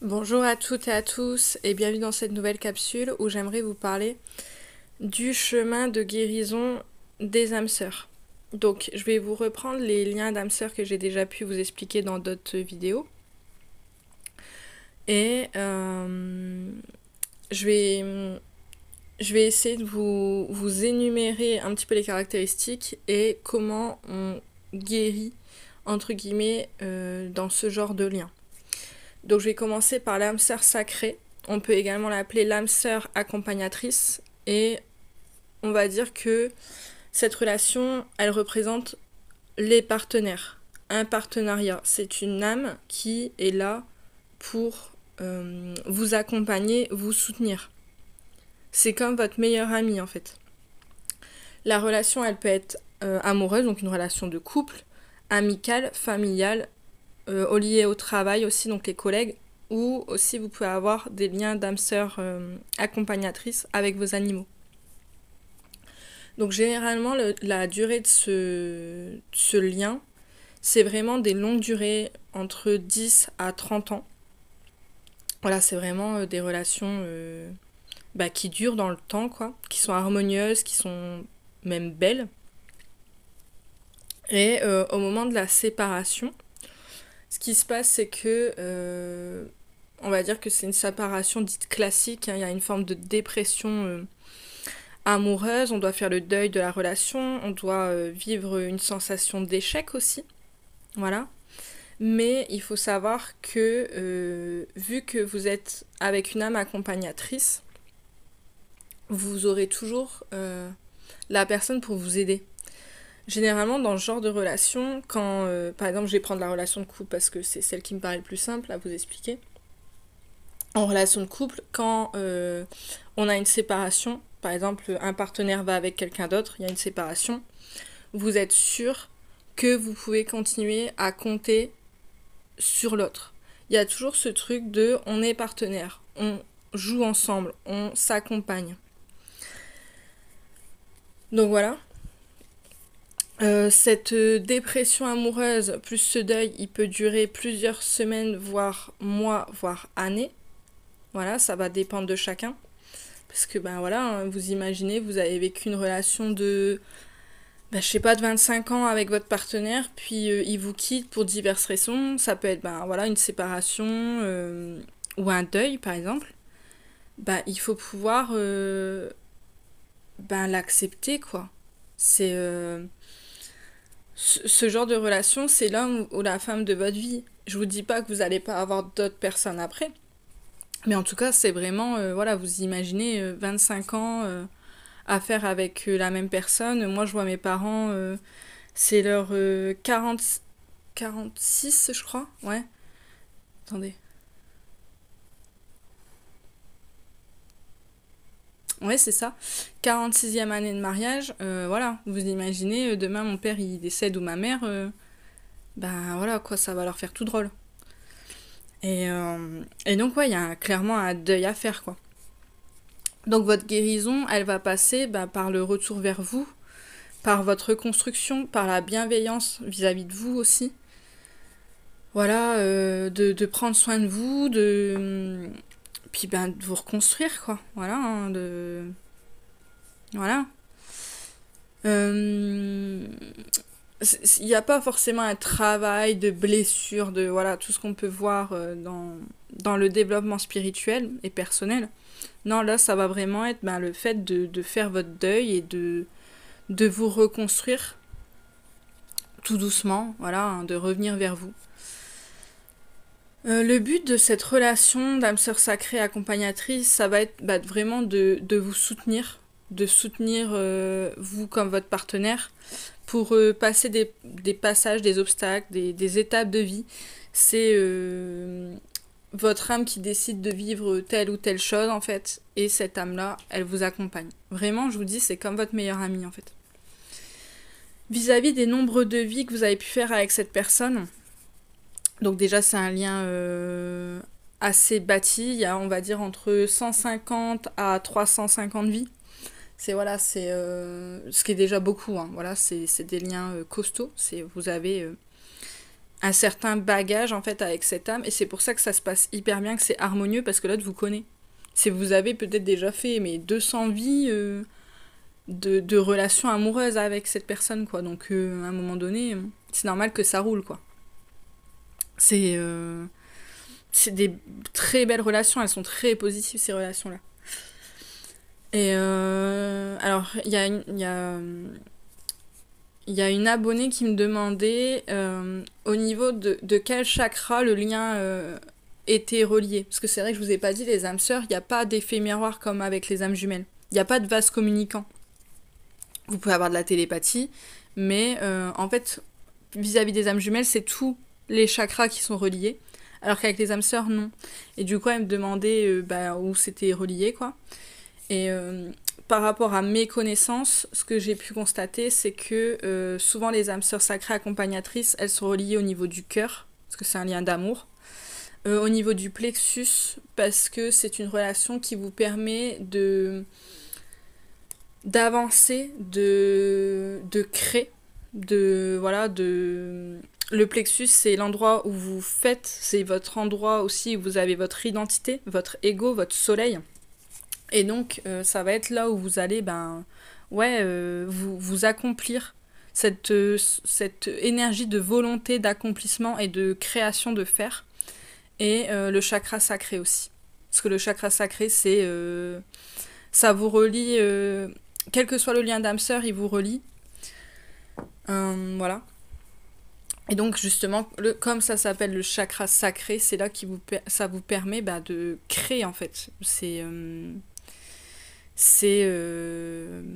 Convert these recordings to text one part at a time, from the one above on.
Bonjour à toutes et à tous et bienvenue dans cette nouvelle capsule où j'aimerais vous parler du chemin de guérison des âmes sœurs. Donc je vais vous reprendre les liens d'âmes sœurs que j'ai déjà pu vous expliquer dans d'autres vidéos. Et euh, je, vais, je vais essayer de vous, vous énumérer un petit peu les caractéristiques et comment on guérit entre guillemets euh, dans ce genre de lien. Donc je vais commencer par l'âme sœur sacrée. On peut également l'appeler l'âme sœur accompagnatrice. Et on va dire que cette relation, elle représente les partenaires, un partenariat. C'est une âme qui est là pour euh, vous accompagner, vous soutenir. C'est comme votre meilleur ami en fait. La relation, elle peut être euh, amoureuse, donc une relation de couple, amicale, familiale, euh, au lié au travail aussi, donc les collègues, ou aussi vous pouvez avoir des liens d'âme-sœur euh, accompagnatrice avec vos animaux. Donc généralement, la durée de ce, lien, c'est vraiment des longues durées entre 10 à 30 ans. Voilà, c'est vraiment euh, des relations bah, qui durent dans le temps, quoi, qui sont harmonieuses, qui sont même belles. Et au moment de la séparation, ce qui se passe, c'est que euh, on va dire que c'est une séparation dite classique. Hein. Il y a une forme de dépression euh, amoureuse. On doit faire le deuil de la relation. On doit euh, vivre une sensation d'échec aussi. Voilà. Mais il faut savoir que vu que vous êtes avec une âme accompagnatrice, vous aurez toujours la personne pour vous aider. Généralement, dans ce genre de relation, quand, euh, par exemple, je vais prendre la relation de couple parce que c'est celle qui me paraît le plus simple à vous expliquer. En relation de couple, quand euh, on a une séparation, par exemple, un partenaire va avec quelqu'un d'autre, il y a une séparation, vous êtes sûr que vous pouvez continuer à compter sur l'autre. Il y a toujours ce truc de on est partenaire, on joue ensemble, on s'accompagne. Donc voilà, euh, cette euh, dépression amoureuse plus ce deuil, il peut durer plusieurs semaines, voire mois, voire années. Voilà, ça va dépendre de chacun. Parce que ben voilà, hein, vous imaginez, vous avez vécu une relation de, ben, je sais pas, de 25 ans avec votre partenaire, puis euh, il vous quitte pour diverses raisons. Ça peut être ben voilà une séparation ou un deuil par exemple. Ben, il faut pouvoir ben, l'accepter quoi. C'est ce, genre de relation, c'est l'homme ou la femme de votre vie. Je vous dis pas que vous n'allez pas avoir d'autres personnes après. Mais en tout cas, c'est vraiment, euh, voilà, vous imaginez 25 euh, ans euh, à faire avec la même personne. Moi, je vois mes parents, c'est leur 40, 46, je crois. Ouais. Attendez, Ouais, c'est ça. 46e année de mariage, euh, voilà, vous imaginez, euh, demain mon père il décède ou ma mère, euh, ben voilà, quoi, ça va leur faire tout drôle. Et, et donc, ouais, il y a clairement un deuil à faire, quoi. Donc, votre guérison, elle va passer ben, par le retour vers vous, par votre reconstruction, par la bienveillance vis-à-vis de vous aussi. Voilà, de, de, prendre soin de vous, de puis ben, de vous reconstruire, quoi. Voilà, hein, de... Voilà. Il euh, n'y a pas forcément un travail de blessure, de voilà, tout ce qu'on peut voir euh, dans, dans le développement spirituel et personnel. Non, là, ça va vraiment être ben, le fait de, faire votre deuil et de, de vous reconstruire tout doucement, voilà, hein, de revenir vers vous. Euh, le but de cette relation d'âme sœur sacrée accompagnatrice, ça va être bah, vraiment de, vous soutenir, de soutenir euh, vous comme votre partenaire pour euh, passer des, passages, des obstacles, des, étapes de vie. C'est votre âme qui décide de vivre telle ou telle chose en fait, et cette âme-là, elle vous accompagne. Vraiment, je vous dis, c'est comme votre meilleure amie en fait. Vis-à-vis des des de vies que vous avez pu faire avec cette personne, donc déjà, c'est un lien euh, assez bâti. Il y a, on va dire, entre 150 à 350 vies. C'est voilà, c'est euh, ce qui est déjà beaucoup. Hein. Voilà, c'est des liens euh, costauds. C'est vous avez un certain bagage en fait avec cette âme et c'est pour ça que ça se passe hyper bien, que c'est harmonieux parce que l'autre vous connaît. C'est vous avez peut-être déjà fait mais 200 vies. De, de, relations amoureuses avec cette personne quoi donc à un moment donné c'est normal que ça roule quoi euh, c'est des très belles relations, elles sont très positives ces relations-là. Et euh, alors, il y a, y, a, une abonnée qui me demandait euh, au niveau de, quel chakra le lien était relié. Parce que c'est vrai que je vous ai pas dit, les âmes sœurs, il n'y a pas d'effet miroir comme avec les âmes jumelles. Il n'y a pas de vase communicant. Vous pouvez avoir de la télépathie, mais en fait, vis à -vis des âmes jumelles, c'est tout les chakras qui sont reliés. Alors qu'avec les âmes sœurs, non. Et du coup, elle me demandait euh, bah, où c'était relié, quoi. Et euh, par rapport à mes connaissances, ce que j'ai pu constater, c'est que euh, souvent les âmes sœurs sacrées accompagnatrices, elles sont reliées au niveau du cœur, parce que c'est un lien d'amour. au niveau du plexus, parce que c'est une relation qui vous permet de d'avancer, de, de créer, de voilà, de le plexus, c'est l'endroit où vous faites, c'est votre endroit aussi où vous avez votre identité, votre ego, votre soleil. Et donc, euh, ça va être là où vous allez, ben, ouais, euh, vous, vous accomplir cette, euh, cette énergie de volonté, d'accomplissement et de création de faire. Et le chakra sacré aussi. Parce que le chakra sacré, c'est. ça vous relie. quel que soit le lien d'âme sœur, il vous relie. voilà. Et donc justement, comme ça s'appelle le chakra sacré, c'est là que vous, ça vous permet bah, de créer en fait. C'est... Euh, euh,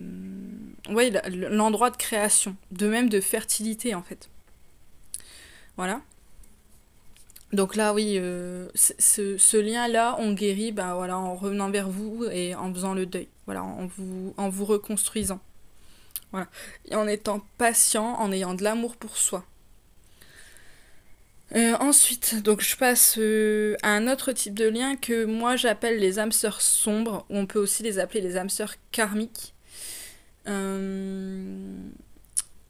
l'endroit de création. De même de fertilité en fait. Voilà. Donc là, oui, euh, ce, lien-là, on guérit bah, voilà, en revenant vers vous et en faisant le deuil. Voilà, en vous, en vous reconstruisant. Voilà. Et en étant patient, en ayant de l'amour pour soi. Euh, ensuite, donc je passe euh, à un autre type de lien que moi j'appelle les âmes sœurs sombres, ou on peut aussi les appeler les âmes sœurs karmiques. Euh,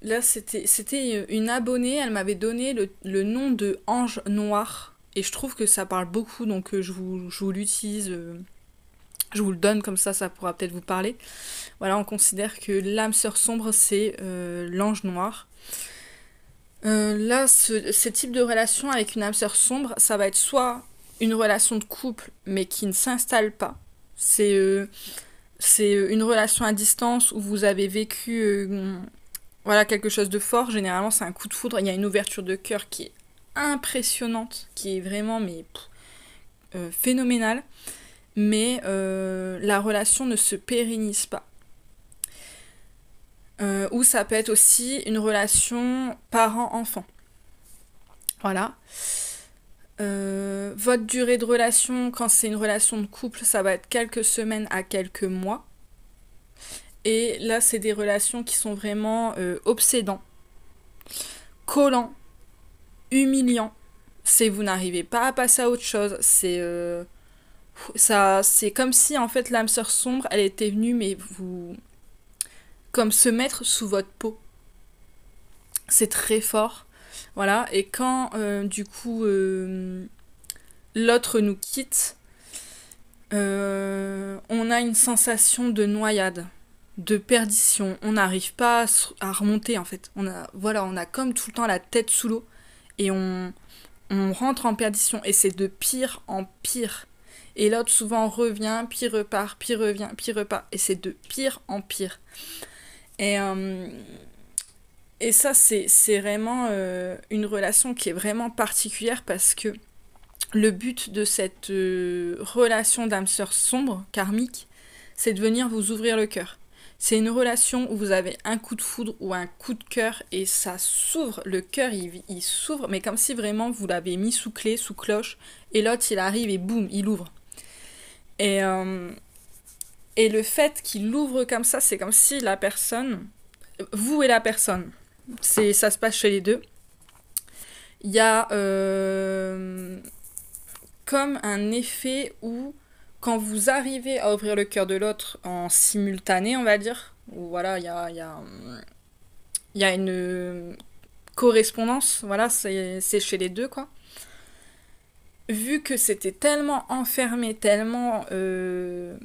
là, c'était une abonnée, elle m'avait donné le, nom de Ange Noir, et je trouve que ça parle beaucoup, donc je vous, je vous l'utilise, je vous le donne comme ça, ça pourra peut-être vous parler. Voilà, on considère que l'âme sœur sombre, c'est l'ange noir. Euh, là, ce, type de relation avec une âme sœur sombre, ça va être soit une relation de couple, mais qui ne s'installe pas. C'est euh, euh, une relation à distance où vous avez vécu voilà, quelque chose de fort. Généralement, c'est un coup de foudre. Il y a une ouverture de cœur qui est impressionnante, qui est vraiment mais, phénoménale. Mais la relation ne se pérennise pas. Euh, ou ça peut être aussi une relation parent-enfant. Voilà. Euh, votre durée de relation, quand c'est une relation de couple, ça va être quelques semaines à quelques mois. Et là, c'est des relations qui sont vraiment euh, obsédants, collants, humiliants. C'est vous n'arrivez pas à passer à autre chose. C'est ça, c'est comme si en fait l'âme sœur sombre, elle était venue, mais vous, comme se mettre sous votre peau. C'est très fort. Voilà, et quand euh, du coup euh, l'autre nous quitte, euh, on a une sensation de noyade, de perdition. On n'arrive pas à remonter en fait. On a, voilà, on a comme tout le temps la tête sous l'eau et on, on rentre en perdition et c'est de pire en pire. Et l'autre souvent revient, puis repart, puis revient, puis repart. Et c'est de pire en pire. Et, euh, et ça, c'est vraiment euh, une relation qui est vraiment particulière parce que le but de cette euh, relation d'âme sœur sombre, karmique, c'est de venir vous ouvrir le cœur. C'est une relation où vous avez un coup de foudre ou un coup de cœur et ça s'ouvre, le cœur il, il s'ouvre, mais comme si vraiment vous l'avez mis sous clé, sous cloche, et l'autre il arrive et boum, il ouvre. Et, et le fait qu'il l'ouvre comme ça, c'est comme si la personne, vous et la personne, c'est ça se passe chez les deux. Il y a euh, comme un effet où quand vous arrivez à ouvrir le cœur de l'autre en simultané, on va dire, où voilà, il y a, une correspondance, voilà, c'est chez les deux, quoi. Vu que c'était tellement enfermé, tellement... Euh,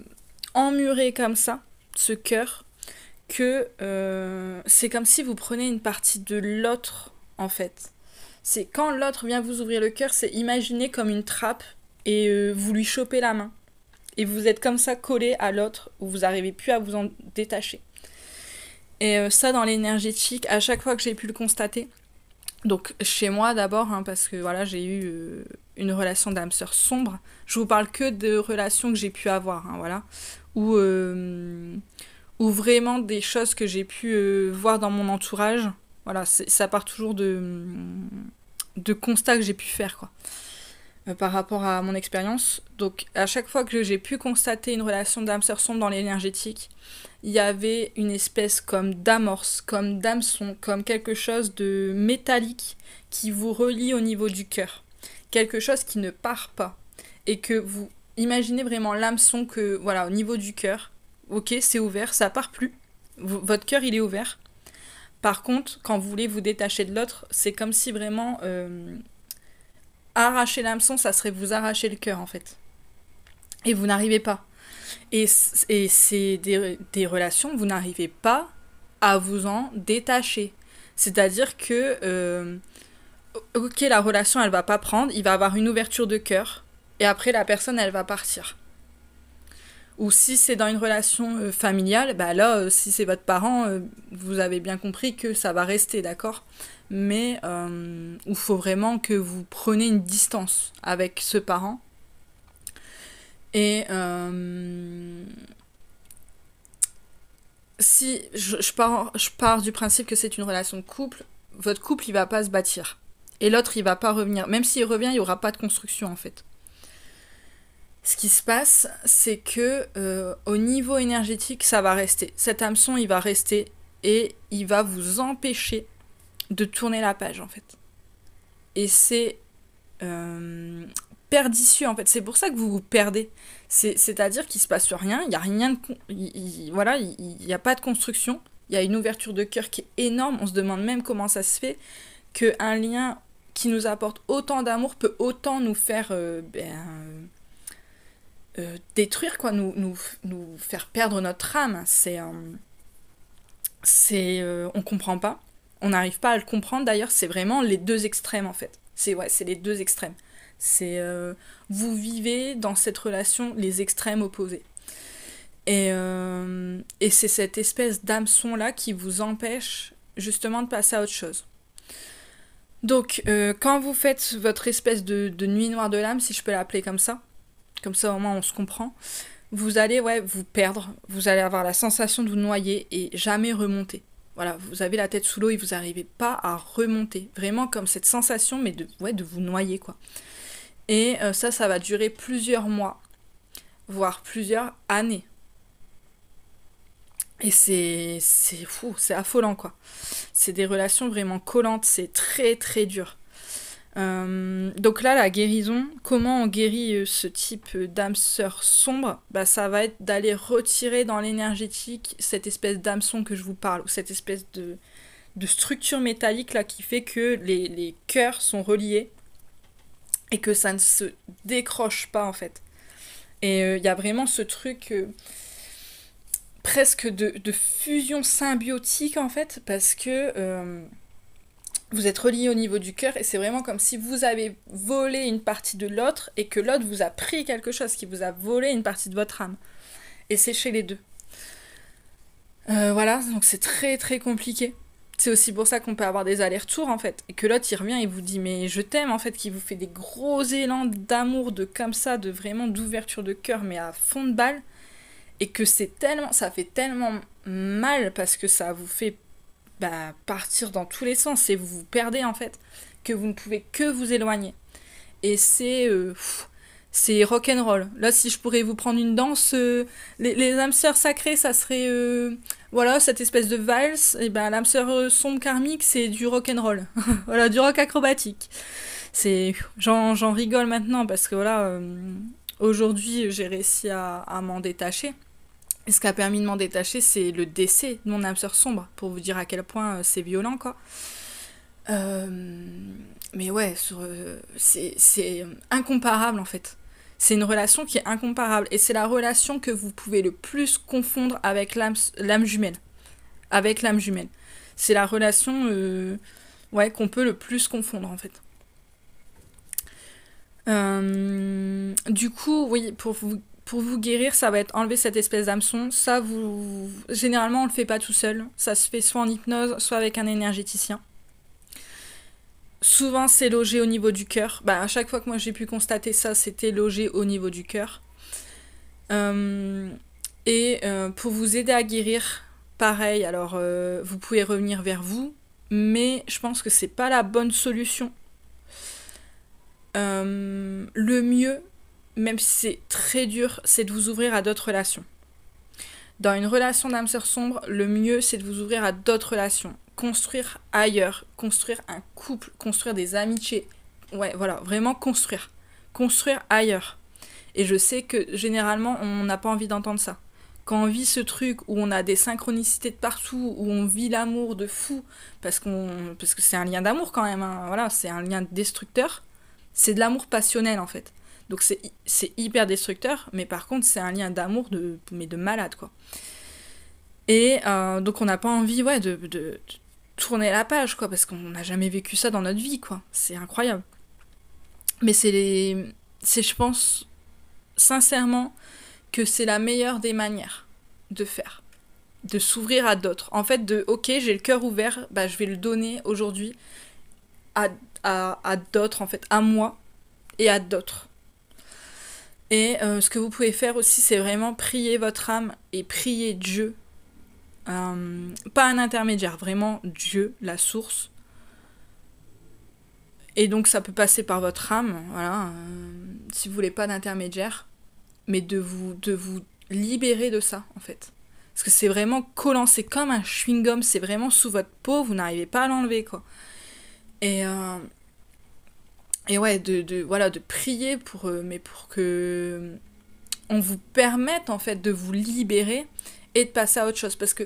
emmuré comme ça, ce cœur, que euh, c'est comme si vous prenez une partie de l'autre, en fait. C'est quand l'autre vient vous ouvrir le cœur, c'est imaginer comme une trappe et euh, vous lui chopez la main. Et vous êtes comme ça collé à l'autre, où vous n'arrivez plus à vous en détacher. Et euh, ça, dans l'énergétique, à chaque fois que j'ai pu le constater, donc chez moi d'abord, hein, parce que voilà, j'ai eu euh, une relation d'âme sœur sombre. Je vous parle que de relations que j'ai pu avoir, hein, voilà, ou euh, vraiment des choses que j'ai pu euh, voir dans mon entourage. Voilà, ça part toujours de de constats que j'ai pu faire, quoi. Euh, par rapport à mon expérience. Donc à chaque fois que j'ai pu constater une relation d'âme sœur sombre dans l'énergétique, il y avait une espèce comme d'amorce, comme d'âme-son, comme quelque chose de métallique qui vous relie au niveau du cœur, quelque chose qui ne part pas et que vous imaginez vraiment l'âme-son que voilà au niveau du cœur. OK, c'est ouvert, ça part plus. votre cœur, il est ouvert. Par contre, quand vous voulez vous détacher de l'autre, c'est comme si vraiment euh, arracher l'hameçon, ça serait vous arracher le cœur en fait. Et vous n'arrivez pas. Et, c'est des, relations, vous n'arrivez pas à vous en détacher. C'est-à-dire que, euh, ok, la relation, elle va pas prendre, il va avoir une ouverture de cœur, et après, la personne, elle va partir. Ou si c'est dans une relation euh, familiale, bah là, euh, si c'est votre parent, vous avez bien compris que ça va rester, d'accord mais euh, où il faut vraiment que vous preniez une distance avec ce parent. Et euh, si je, pars, du principe que c'est une relation de couple, votre couple, il va pas se bâtir. Et l'autre, il va pas revenir. Même s'il revient, il n'y aura pas de construction, en fait. Ce qui se passe, c'est que euh, au niveau énergétique, ça va rester. Cet hameçon, il va rester et il va vous empêcher de tourner la page en fait. Et c'est euh, perdicieux en fait. C'est pour ça que vous vous perdez. C'est-à-dire qu'il se passe rien, il n'y a rien de... voilà, il n'y a pas de construction, il y a une ouverture de cœur qui est énorme. On se demande même comment ça se fait qu'un lien qui nous apporte autant d'amour peut autant nous faire euh, ben, euh, détruire, quoi, nous, nous, nous, faire perdre notre âme. C'est... Euh, c'est on comprend pas. On n'arrive pas à le comprendre d'ailleurs, c'est vraiment les deux extrêmes en fait. C'est ouais, c'est les deux extrêmes. C'est euh, vous vivez dans cette relation les extrêmes opposés. Et, euh, c'est cette espèce d'âme-son là qui vous empêche justement de passer à autre chose. Donc, euh, quand vous faites votre espèce de, de nuit noire de l'âme, si je peux l'appeler comme ça, comme ça au moins on se comprend, vous allez ouais, vous perdre, vous allez avoir la sensation de vous noyer et jamais remonter voilà, vous avez la tête sous l'eau et vous n'arrivez pas à remonter. Vraiment comme cette sensation, mais de, de vous noyer, quoi. Et euh, ça, ça va durer plusieurs mois, voire plusieurs années. Et c'est, c'est fou, c'est affolant, quoi. C'est des relations vraiment collantes, c'est très, très dur. Euh, donc là, la guérison, comment on guérit euh, ce type d'âme sœur sombre bah, Ça va être d'aller retirer dans l'énergétique cette espèce d'âme-son que je vous parle, ou cette espèce de, structure métallique là qui fait que les, cœurs sont reliés et que ça ne se décroche pas en fait. Et euh, il y a vraiment ce truc presque de, de, fusion symbiotique en fait, parce que vous êtes relié au niveau du cœur et c'est vraiment comme si vous avez volé une partie de l'autre et que l'autre vous a pris quelque chose, qui vous a volé une partie de votre âme. Et c'est chez les deux. Euh, voilà, donc c'est très très compliqué. C'est aussi pour ça qu'on peut avoir des allers-retours en fait. Et que l'autre il revient et vous dit mais je t'aime en fait, qui vous fait des gros élans d'amour, de comme ça, de vraiment d'ouverture de cœur, mais à fond de balle. Et que c'est tellement, ça fait tellement mal parce que ça vous fait bah, partir dans tous les sens et vous vous perdez en fait, que vous ne pouvez que vous éloigner. Et c'est euh, rock and roll Là, si je pourrais vous prendre une danse, euh, les, âmes sœurs sacrées, ça serait euh, voilà cette espèce de valse. Et ben l'âme sœur sombre karmique, c'est du rock and roll voilà, du rock acrobatique. C'est j'en rigole maintenant parce que voilà aujourd'hui j'ai réussi à m'en détacher. Et ce qui a permis de m'en détacher, c'est le décès de mon âme sœur sombre, pour vous dire à quel point euh, c'est violent, quoi. Euh, mais ouais, euh, c'est incomparable en fait. C'est une relation qui est incomparable. Et c'est la relation que vous pouvez le plus confondre avec l'âme jumelle. Avec l'âme jumelle. C'est la relation ouais, qu'on peut le plus confondre en fait. du coup, oui, pour vous pour vous guérir, ça va être enlever cette espèce d'hameçon. Ça, vous, généralement, on le fait pas tout seul. Ça se fait soit en hypnose, soit avec un énergéticien. Souvent, c'est logé au niveau du cœur. Bah, à chaque fois que moi j'ai pu constater ça, c'était logé au niveau du cœur. Euh, et euh, pour vous aider à guérir, pareil. Alors, euh, vous pouvez revenir vers vous, mais je pense que c'est pas la bonne solution. le mieux, même si c'est très dur, c'est de vous ouvrir à d'autres relations. Dans une relation d'âme sœur sombre, le mieux c'est de vous ouvrir à d'autres relations, construire ailleurs, construire un couple, construire des amitiés. Ouais, voilà, vraiment construire. Construire ailleurs. Et je sais que généralement, on n'a pas envie d'entendre ça. Quand on vit ce truc où on a des synchronicités de partout, où on vit l'amour de fou, parce, qu'on, parce que c'est un lien d'amour quand même, hein, voilà, c'est un lien destructeur, c'est de l'amour passionnel en fait. Donc c'est hyper destructeur, mais par contre c'est un lien d'amour de, mais de malade quoi. Et euh, donc on n'a pas envie ouais, de, tourner la page quoi, parce qu'on n'a jamais vécu ça dans notre vie quoi. C'est incroyable. Mais c'est les... C'est je pense sincèrement que c'est la meilleure des manières de faire de s'ouvrir à d'autres. En fait, de ok, j'ai le cœur ouvert, bah, je vais le donner aujourd'hui à, à d'autres, en fait, à moi et à d'autres. Et euh, ce que vous pouvez faire aussi, c'est vraiment prier votre âme et prier Dieu. Euh, pas un intermédiaire, vraiment Dieu, la source. Et donc ça peut passer par votre âme, voilà, euh, si vous voulez pas d'intermédiaire, mais de vous, de vous libérer de ça en fait. Parce que c'est vraiment collant, c'est comme un chewing-gum, c'est vraiment sous votre peau, vous n'arrivez pas à l'enlever quoi. Et et ouais, de, voilà, de prier pour eux, mais pour que euh, on vous permette en fait de vous libérer et de passer à autre chose, parce que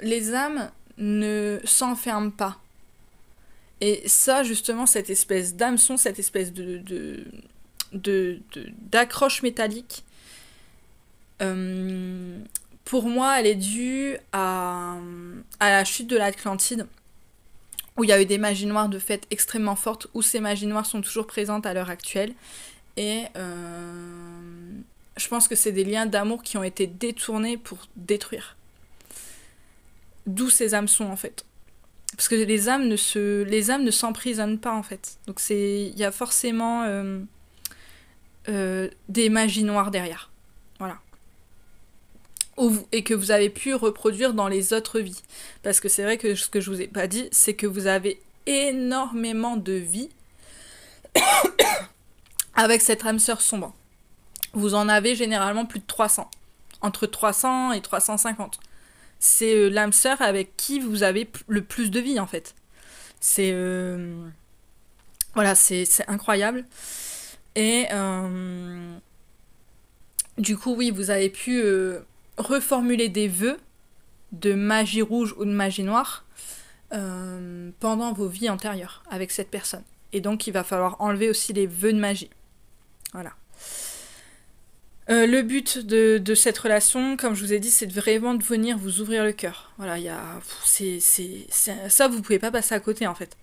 les âmes ne s'enferment pas. Et ça, justement, cette espèce sont cette espèce de, d'accroche métallique, euh, pour moi, elle est due à, à la chute de l'Atlantide où il y a eu des magies noires de fait extrêmement fortes, où ces magies noires sont toujours présentes à l'heure actuelle. Et euh, je pense que c'est des liens d'amour qui ont été détournés pour détruire. D'où ces âmes sont en fait. Parce que les âmes ne se, les âmes ne s'emprisonnent pas en fait. Donc c'est, il y a forcément euh, euh, des magies noires derrière. Voilà et que vous avez pu reproduire dans les autres vies. Parce que c'est vrai que ce que je ne vous ai pas dit, c'est que vous avez énormément de vie avec cette âme sœur sombre. Vous en avez généralement plus de 300. Entre 300 et 350. C'est euh, l'âme sœur avec qui vous avez le plus de vie en fait. C'est... Euh, voilà, c'est incroyable. Et... Euh, du coup, oui, vous avez pu reformuler des vœux de magie rouge ou de magie noire euh, pendant vos vies antérieures avec cette personne. Et donc il va falloir enlever aussi les vœux de magie. Voilà. Euh, le but de, cette relation, comme je vous ai dit, c'est vraiment de venir vous ouvrir le cœur. Voilà, il y a, c'est, ça, vous ne pouvez pas passer à côté en fait.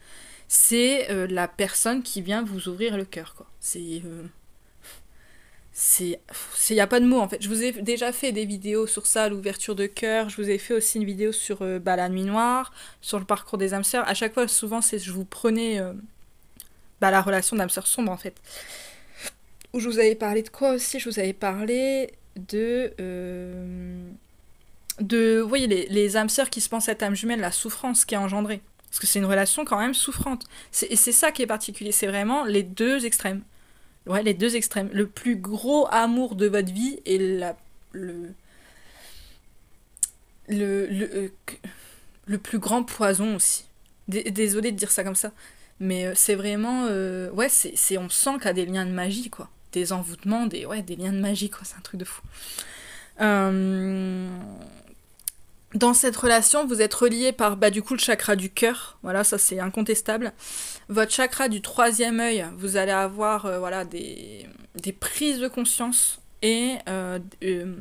C'est euh, la personne qui vient vous ouvrir le cœur. Quoi. C'est, c'est il n'y a pas de mots en fait je vous ai déjà fait des vidéos sur ça l'ouverture de cœur je vous ai fait aussi une vidéo sur euh, la nuit noire sur le parcours des âmes sœurs à chaque fois souvent c'est je vous prenais euh, bah, la relation d'âmes sœurs sombre en fait où je vous avais parlé de quoi aussi je vous avais parlé de euh, de vous voyez les, les âmes sœurs qui se pensent être âmes jumelles la souffrance qui est engendrée parce que c'est une relation quand même souffrante et c'est ça qui est particulier c'est vraiment les deux extrêmes Ouais, les deux extrêmes. Le plus gros amour de votre vie et la, le, le, euh, le, plus grand poison aussi. Désolée de dire ça comme ça. Mais euh, c'est vraiment. Euh, ouais, c'est, on sent qu'il y a des liens de magie, quoi. Des envoûtements, des, ouais, des liens de magie, quoi. C'est un truc de fou. Euh, dans cette relation, vous êtes relié par bah, du coup le chakra du cœur, voilà, ça c'est incontestable. Votre chakra du troisième œil, vous allez avoir euh, voilà, des, prises de conscience et euh, euh,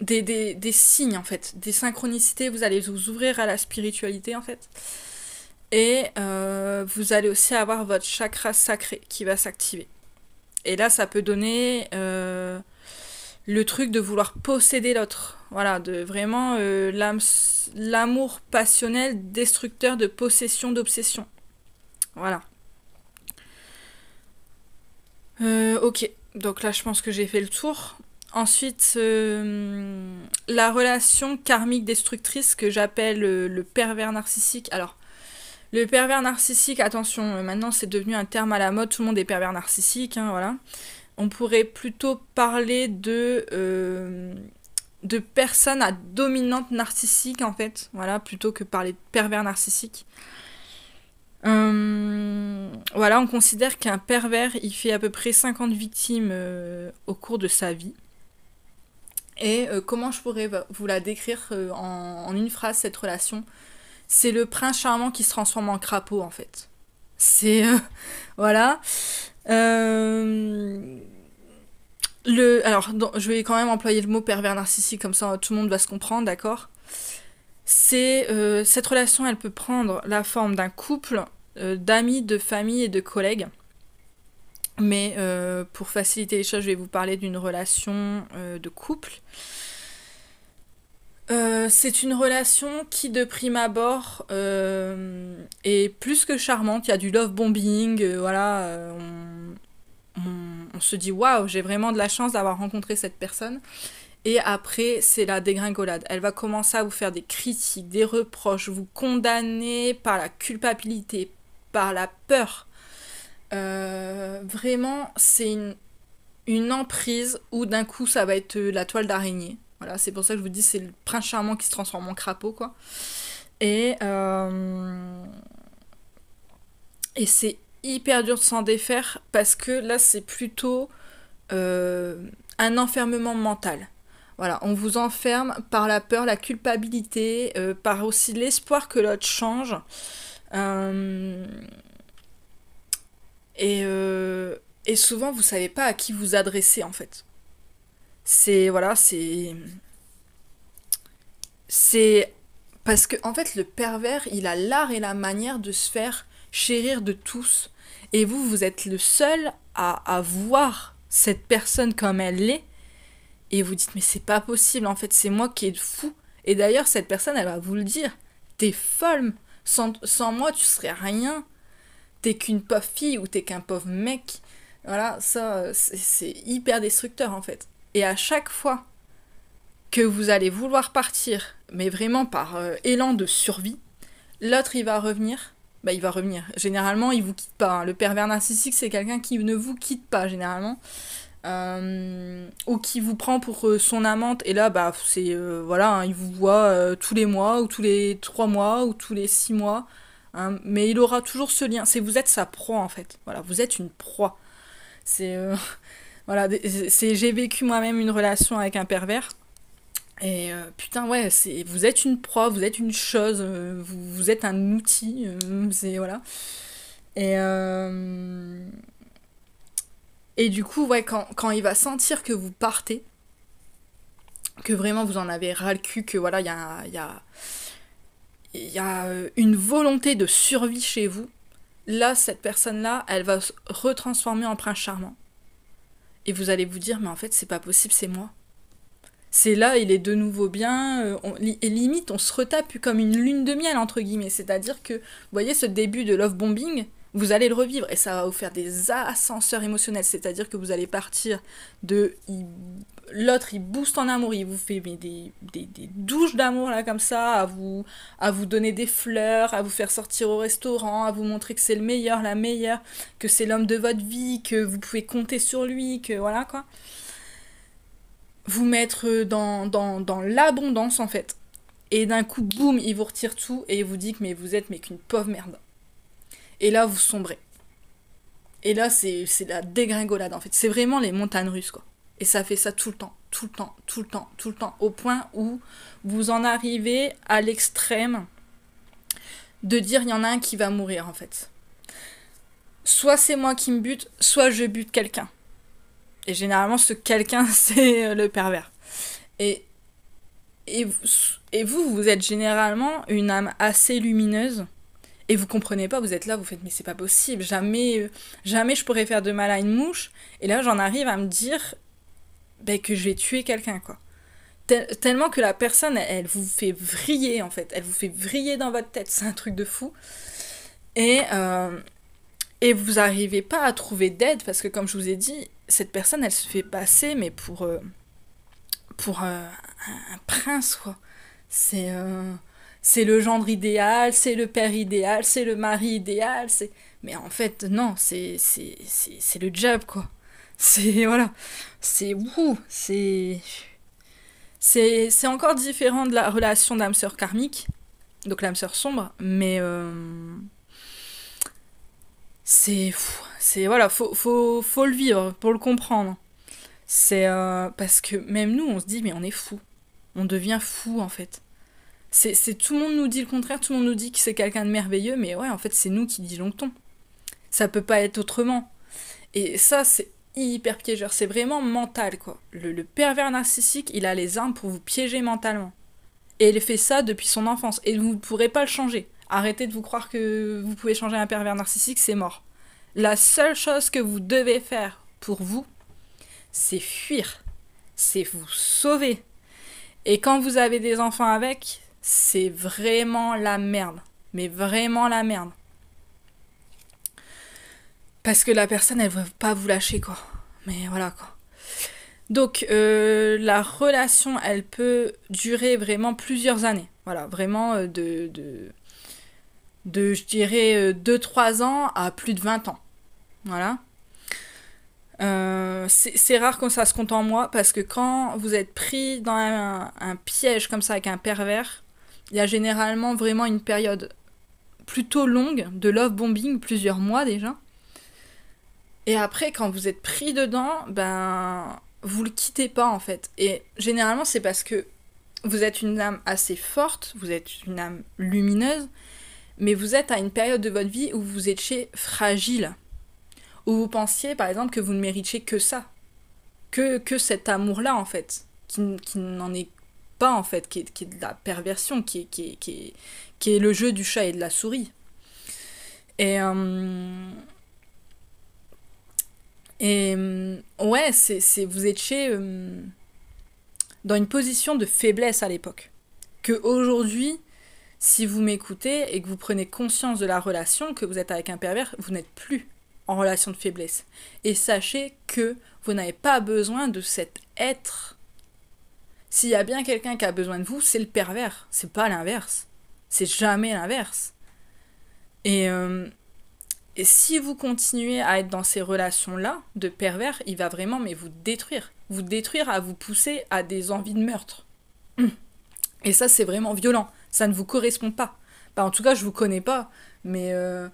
des, des, signes en fait, des synchronicités, vous allez vous ouvrir à la spiritualité en fait. Et vous allez aussi avoir votre chakra sacré qui va s'activer. Et là, ça peut donner le truc de vouloir posséder l'autre. Voilà, de vraiment euh, l'amour passionnel destructeur de possession, d'obsession. Voilà. Euh, ok, donc là je pense que j'ai fait le tour. Ensuite, euh, la relation karmique destructrice que j'appelle le, pervers narcissique. Alors, le pervers narcissique, attention, maintenant c'est devenu un terme à la mode, tout le monde est pervers narcissique, hein, voilà on pourrait plutôt parler de, euh, de personnes à dominante narcissique, en fait, voilà, plutôt que parler de pervers narcissique. Euh, voilà, on considère qu'un pervers, il fait à peu près 50 victimes euh, au cours de sa vie. Et comment je pourrais vous la décrire en, en une phrase, cette relation C'est le prince charmant qui se transforme en crapaud, en fait. C'est... voilà. Euh, le, alors, je vais quand même employer le mot pervers narcissique, comme ça tout le monde va se comprendre, d'accord C'est euh, cette relation, elle peut prendre la forme d'un couple, euh, d'amis, de famille et de collègues. Mais pour faciliter les choses, je vais vous parler d'une relation de couple. Euh, c'est une relation qui, de prime abord, euh, est plus que charmante. Il y a du love bombing, euh, voilà. On, se dit waouh, j'ai vraiment de la chance d'avoir rencontré cette personne. Et après, c'est la dégringolade. Elle va commencer à vous faire des critiques, des reproches, vous condamner par la culpabilité, par la peur. vraiment, c'est une, une emprise où d'un coup, ça va être la toile d'araignée voilà, c'est pour ça que je vous dis, c'est le prince charmant qui se transforme en crapaud, quoi. Et, euh, et c'est hyper dur de s'en défaire parce que là, c'est plutôt euh, un enfermement mental. Voilà, on vous enferme par la peur, la culpabilité, euh, par aussi l'espoir que l'autre change. et, et souvent, vous savez pas à qui vous adresser en fait. C'est voilà, c'est c'est parce que en fait le pervers, il a l'art et la manière de se faire chérir de tous et vous vous êtes le seul à, à voir cette personne comme elle l'est et vous dites mais c'est pas possible en fait, c'est moi qui est fou. Et d'ailleurs cette personne elle va vous le dire, t'es folle. Sans, sans moi tu serais rien t'es qu'une pauvre fille ou t'es qu'un pauvre mec. Voilà, ça, c'est hyper destructeur en fait. Et à chaque fois que vous allez vouloir partir, mais vraiment par euh, élan de survie, l'autre il va revenir. Bah, il va revenir. Généralement, il vous quitte pas. Hein. Le pervers narcissique, c'est quelqu'un qui ne vous quitte pas, généralement. Euh, ou qui vous prend pour euh, son amante. Et là, bah, c'est. voilà, hein, il vous voit tous les mois, ou tous les trois mois, ou tous les six mois. Hein. mais il aura toujours ce lien. C'est vous êtes sa proie, en fait. Voilà, vous êtes une proie. C'est. Voilà, c'est j'ai vécu moi-même une relation avec un pervers. Et euh, putain, ouais, c'est, vous êtes une proie, vous êtes une chose, euh, vous, êtes un outil, euh, voilà. Et, et du coup, ouais, quand, il va sentir que vous partez, que vraiment vous en avez ras le cul, que voilà, il y a, y, y a une volonté de survie chez vous, là, cette personne-là, elle va se retransformer en prince charmant. Et vous allez vous dire, mais en fait, c'est pas possible, c'est moi. C'est là, il est de nouveau bien. Euh, et limite, on se retape comme une lune de miel, entre guillemets. C'est-à-dire que, vous voyez, ce début de love bombing, vous allez le revivre et ça va vous faire des ascenseurs émotionnels, c'est-à-dire que vous allez partir de l'autre, il booste en amour, il vous fait des, douches d'amour là comme ça, à vous, à vous donner des fleurs, à vous faire sortir au restaurant, à vous montrer que c'est le meilleur, la meilleure, que c'est l'homme de votre vie, que vous pouvez compter sur lui, que voilà quoi. Vous mettre dans, dans, dans l'abondance en fait. Et d'un coup, boum, il vous retire tout et il vous dit que mais vous êtes mais qu'une pauvre merde. Et là, vous sombrez. Et là, c'est la dégringolade, en fait. C'est vraiment les montagnes russes, quoi. Et ça fait ça tout le temps, tout le temps, tout le temps, tout le temps, au point où vous en arrivez à l'extrême de dire il y en a un qui va mourir, en fait. Soit c'est moi qui me bute, soit je bute quelqu'un. Et généralement, ce quelqu'un, c'est le pervers. Et, et, et vous, vous êtes généralement une âme assez lumineuse et vous comprenez pas, vous êtes là, vous faites mais c'est pas possible, jamais, jamais je pourrais faire de mal à une mouche. Et là j'en arrive à me dire ben, que je vais tuer quelqu'un quoi. tellement que la personne, elle, vous fait vriller en fait, elle vous fait vriller dans votre tête, c'est un truc de fou. Et, euh, et vous arrivez pas à trouver d'aide parce que comme je vous ai dit, cette personne elle se fait passer mais pour, euh, pour euh, un prince quoi. C'est c'est le gendre idéal, c'est le père idéal, c'est le mari idéal, c'est... Mais en fait, non, c'est, c'est, le job, quoi. C'est, voilà, c'est, ouh, c'est... C'est, encore différent de la relation d'âme sœur karmique, donc l'âme sœur sombre, mais... Euh, c'est... C'est, voilà, faut, faut, faut le vivre pour le comprendre. C'est euh, parce que même nous, on se dit, mais on est fou. On devient fou, en fait. C'est tout le monde nous dit le contraire, tout le monde nous dit que c'est quelqu'un de merveilleux, mais ouais, en fait, c'est nous qui disons ton Ça peut pas être autrement. Et ça, c'est hyper piégeur. C'est vraiment mental, quoi. Le, le, pervers narcissique, il a les armes pour vous piéger mentalement. Et il fait ça depuis son enfance. Et vous ne pourrez pas le changer. Arrêtez de vous croire que vous pouvez changer un pervers narcissique, c'est mort. La seule chose que vous devez faire pour vous, c'est fuir. C'est vous sauver. Et quand vous avez des enfants avec, c'est vraiment la merde. Mais vraiment la merde. Parce que la personne, elle veut pas vous lâcher, quoi. Mais voilà, quoi. Donc, euh, la relation, elle peut durer vraiment plusieurs années. Voilà, vraiment euh, de, de, je dirais, 2-3 euh, ans à plus de 20 ans. Voilà. c'est rare quand ça se compte en moi. parce que quand vous êtes pris dans un piège comme ça avec un pervers, il y a généralement vraiment une période plutôt longue de love bombing, plusieurs mois déjà. Et après, quand vous êtes pris dedans, ben, vous le quittez pas en fait. Et généralement, c'est parce que vous êtes une âme assez forte, vous êtes une âme lumineuse, mais vous êtes à une période de votre vie où vous étiez fragile, où vous pensiez par exemple que vous ne méritiez que ça, que, que cet amour-là en fait, qui, qui n'en est en fait, qui est, de la perversion, qui est, qui, est, qui, le jeu du chat et de la souris. Et, euh, et euh, ouais, c'est, vous étiez euh, dans une position de faiblesse à l'époque. Que aujourd'hui, si vous m'écoutez et que vous prenez conscience de la relation que vous êtes avec un pervers, vous n'êtes plus en relation de faiblesse. Et sachez que vous n'avez pas besoin de cet être s'il y a bien quelqu'un qui a besoin de vous, c'est le pervers, c'est pas l'inverse. C'est jamais l'inverse. Euh, et, si vous continuez à être dans ces relations-là de pervers, il va vraiment mais vous détruire. Vous détruire à vous pousser à des envies de meurtre. Et ça, c'est vraiment violent. Ça ne vous correspond pas. Bah, en tout cas, je vous connais pas. Mais euh,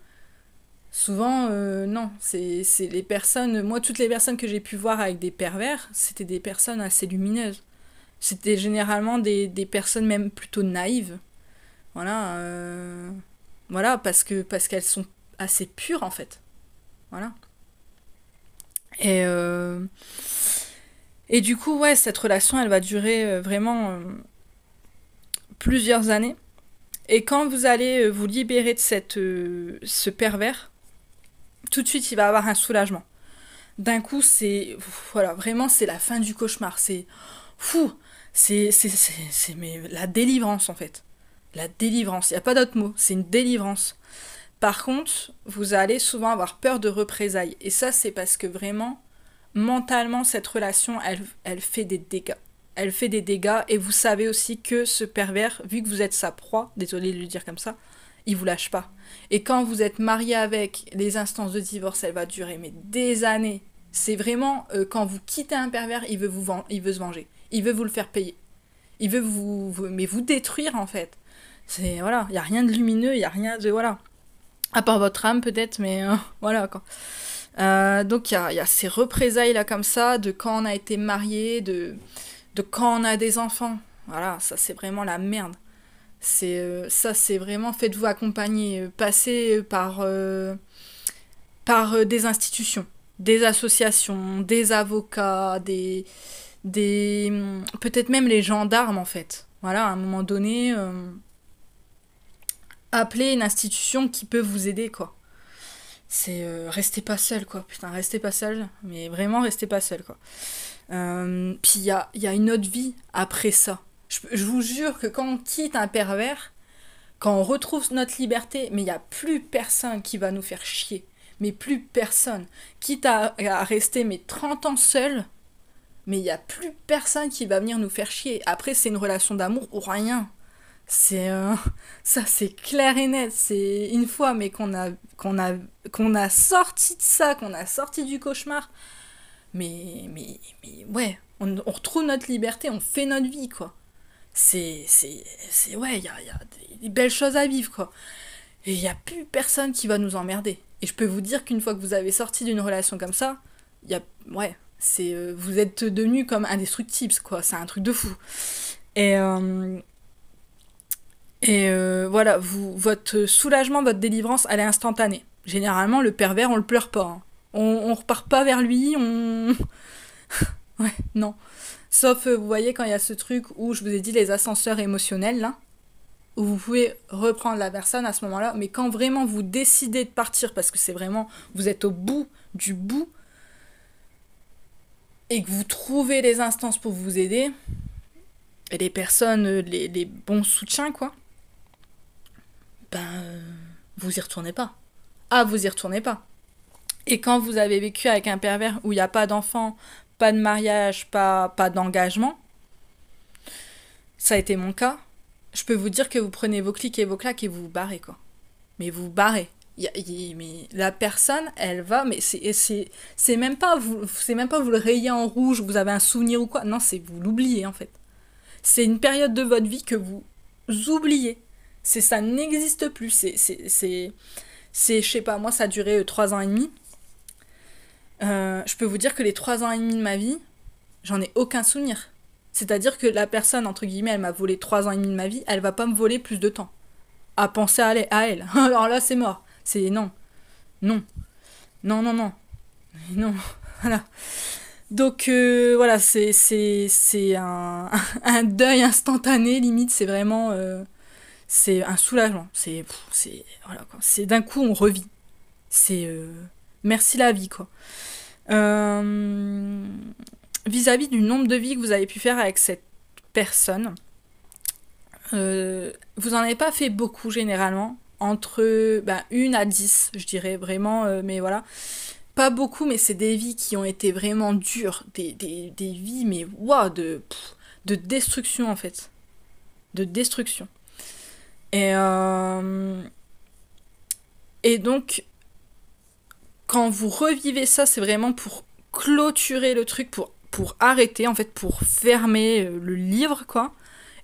souvent, euh, non. C'est les personnes. Moi, toutes les personnes que j'ai pu voir avec des pervers, c'était des personnes assez lumineuses. C'était généralement des, des, personnes même plutôt naïves. Voilà. Euh, voilà, parce que parce qu'elles sont assez pures en fait. Voilà. Et, euh, et du coup, ouais, cette relation, elle va durer euh, vraiment plusieurs années. Et quand vous allez vous libérer de cette, ce pervers, tout de suite, il va avoir un soulagement. D'un coup, c'est. Voilà, vraiment, c'est la fin du cauchemar. C'est. Fou c'est la délivrance en fait. La délivrance. Il n'y a pas d'autre mot. C'est une délivrance. Par contre, vous allez souvent avoir peur de représailles. Et ça, c'est parce que vraiment, mentalement, cette relation, elle, elle fait des dégâts. Elle fait des dégâts. Et vous savez aussi que ce pervers, vu que vous êtes sa proie, désolé de le dire comme ça, il vous lâche pas. Et quand vous êtes marié avec, les instances de divorce, elle va durer mais des années. C'est vraiment euh, quand vous quittez un pervers, il veut vous il veut se venger il veut vous le faire payer. Il veut vous, mais vous détruire en fait. C'est voilà, il y a rien de lumineux, il y a rien de voilà. À part votre âme peut-être, mais euh, voilà euh, donc il y a, y a, ces représailles là comme ça de quand on a été marié, de, de quand on a des enfants. Voilà, ça c'est vraiment la merde. C'est euh, ça c'est vraiment faites-vous accompagner, passez par par des institutions, des associations, des avocats, des des hum, peut-être même les gendarmes en fait. Voilà, à un moment donné, euh, appelez une institution qui peut vous aider quoi. C'est rester euh, restez pas seul quoi, putain, restez pas seul, mais vraiment restez pas seul quoi. Euh, puis il y a, une autre vie après ça. Je, vous jure que quand on quitte un pervers, quand on retrouve notre liberté, mais il n'y a plus personne qui va nous faire chier. Mais plus personne. Quitte à, à rester mais 30 ans seul, mais il n'y a plus personne qui va venir nous faire chier. Après, c'est une relation d'amour ou rien. C'est euh, ça, c'est clair et net. C'est une fois, mais qu'on a qu'on a qu'on a sorti de ça, qu'on a sorti du cauchemar. Mais mais mais ouais, on, retrouve notre liberté, on fait notre vie quoi. C'est c'est c'est ouais, il y a, des, belles choses à vivre quoi. Et il n'y a plus personne qui va nous emmerder. Et je peux vous dire qu'une fois que vous avez sorti d'une relation comme ça, il y a ouais, c'est, euh, vous êtes devenu comme indestructible, quoi. C'est un truc de fou. Et, euh, et euh, voilà, vous, votre soulagement, votre délivrance, elle est instantanée. Généralement, le pervers, on le pleure pas. Hein. On, on repart pas vers lui, on. ouais, non. Sauf, vous voyez, quand il y a ce truc où je vous ai dit les ascenseurs émotionnels, où vous pouvez reprendre la personne à ce moment-là, mais quand vraiment vous décidez de partir, parce que c'est vraiment, vous êtes au bout du bout, et que vous trouvez des instances pour vous aider, et euh, les personnes, les, bons soutiens, quoi, ben, euh, vous y retournez pas. Ah, vous y retournez pas. Et quand vous avez vécu avec un pervers où il n'y a pas d'enfant, pas de mariage, pas, pas d'engagement, ça a été mon cas, je peux vous dire que vous prenez vos clics et vos claques et vous vous barrez, quoi. Mais vous vous barrez mais la personne, elle va, mais c'est même pas vous, c'est même pas vous le rayez en rouge, vous avez un souvenir ou quoi. Non, c'est vous l'oubliez en fait. C'est une période de votre vie que vous oubliez. C'est ça n'existe plus. C'est c'est c'est je sais pas moi ça a duré euh, trois ans et demi. Euh, je peux vous dire que les trois ans et demi de ma vie, j'en ai aucun souvenir. C'est-à-dire que la personne, entre guillemets, elle m'a volé trois ans et demi de ma vie, elle va pas me voler plus de temps. À penser À elle. Alors là, c'est mort. C'est non. Non. Non, non, non. Non. Voilà. Donc euh, voilà, c'est, un, deuil instantané, limite, c'est vraiment... Euh, c'est un soulagement. C'est, voilà, d'un coup, on revit. C'est... Euh, merci la vie, quoi. Vis-à-vis du nombre de vies que vous avez pu faire avec cette personne, vous n'en avez pas fait beaucoup généralement entre 1 ben, une à 10, je dirais vraiment, euh, mais voilà. Pas beaucoup, mais c'est des vies qui ont été vraiment dures, des, vies, mais wow de, de destruction en fait. De destruction. Et, euh, et donc, quand vous revivez ça, c'est vraiment pour clôturer le truc, pour, pour arrêter, en fait, pour fermer euh, le livre, quoi.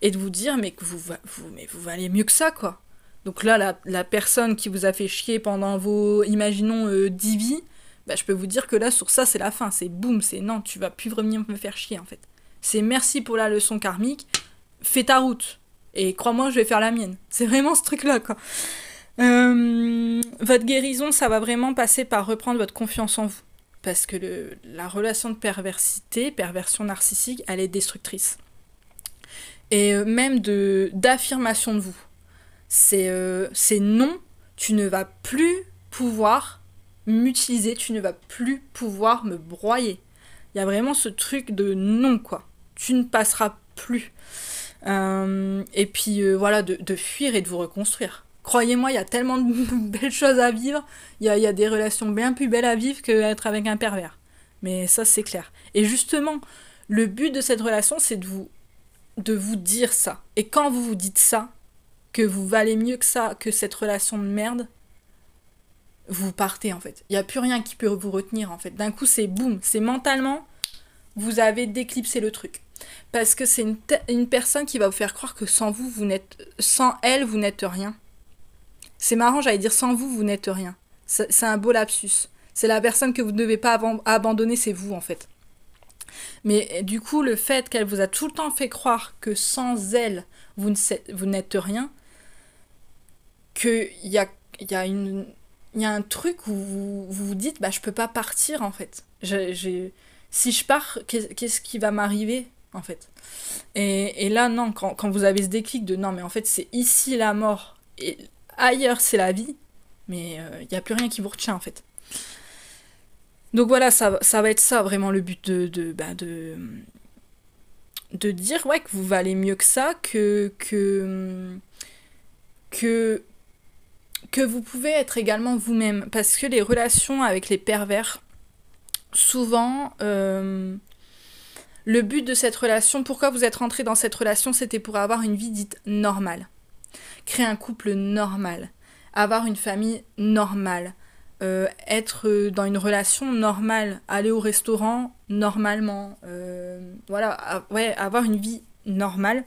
Et de vous dire, mais que vous, vous, mais vous valez mieux que ça, quoi donc là, la, personne qui vous a fait chier pendant vos, imaginons, euh, vies, bah, je peux vous dire que là, sur ça, c'est la fin. C'est boum, c'est non, tu vas plus venir me faire chier, en fait. C'est merci pour la leçon karmique, fais ta route. Et crois-moi, je vais faire la mienne. C'est vraiment ce truc-là, quoi. Euh, votre guérison, ça va vraiment passer par reprendre votre confiance en vous. Parce que la relation de perversité, perversion narcissique, elle est destructrice. Et même de d'affirmation de vous. Euh, c'est non, tu ne vas plus pouvoir m'utiliser, tu ne vas plus pouvoir me broyer. Il y a vraiment ce truc de non, quoi. Tu ne passeras plus. Euh, et puis euh, voilà, de, fuir et de vous reconstruire. Croyez-moi, il y a tellement de belles choses à vivre, il y a, des relations bien plus belles à vivre qu'être avec un pervers. Mais ça, c'est clair. Et justement, le but de cette relation, c'est de vous, de vous dire ça. Et quand vous vous dites ça, que vous valez mieux que ça, que cette relation de merde, vous partez en fait. Il n'y a plus rien qui peut vous retenir en fait. D'un coup, c'est boum, c'est mentalement, vous avez déclipsé le truc. Parce que c'est une, une, personne qui va vous faire croire que sans vous, vous n'êtes. Sans elle, vous n'êtes rien. C'est marrant, j'allais dire sans vous, vous n'êtes rien. C'est un beau lapsus. C'est la personne que vous ne devez pas abandonner, c'est vous en fait. Mais du coup, le fait qu'elle vous a tout le temps fait croire que sans elle, vous n'êtes rien, qu'il y a, y, a une, y a un truc où vous vous, dites, bah, je peux pas partir, en fait. j'ai si je pars, qu'est-ce qui va m'arriver en fait et, et, là, non, quand, quand, vous avez ce déclic de non, mais en fait, c'est ici la mort et ailleurs c'est la vie, mais euh, il n'y a plus rien qui vous retient en fait. Donc voilà, ça, ça va être ça vraiment le but de, de, bah, de, de dire ouais, que vous valez mieux que ça, que, que, que que vous pouvez être également vous-même, parce que les relations avec les pervers, souvent, euh, le but de cette relation, pourquoi vous êtes rentré dans cette relation, c'était pour avoir une vie dite normale, créer un couple normal, avoir une famille normale, euh, être dans une relation normale, aller au restaurant normalement, euh, voilà, ouais, avoir une vie normale,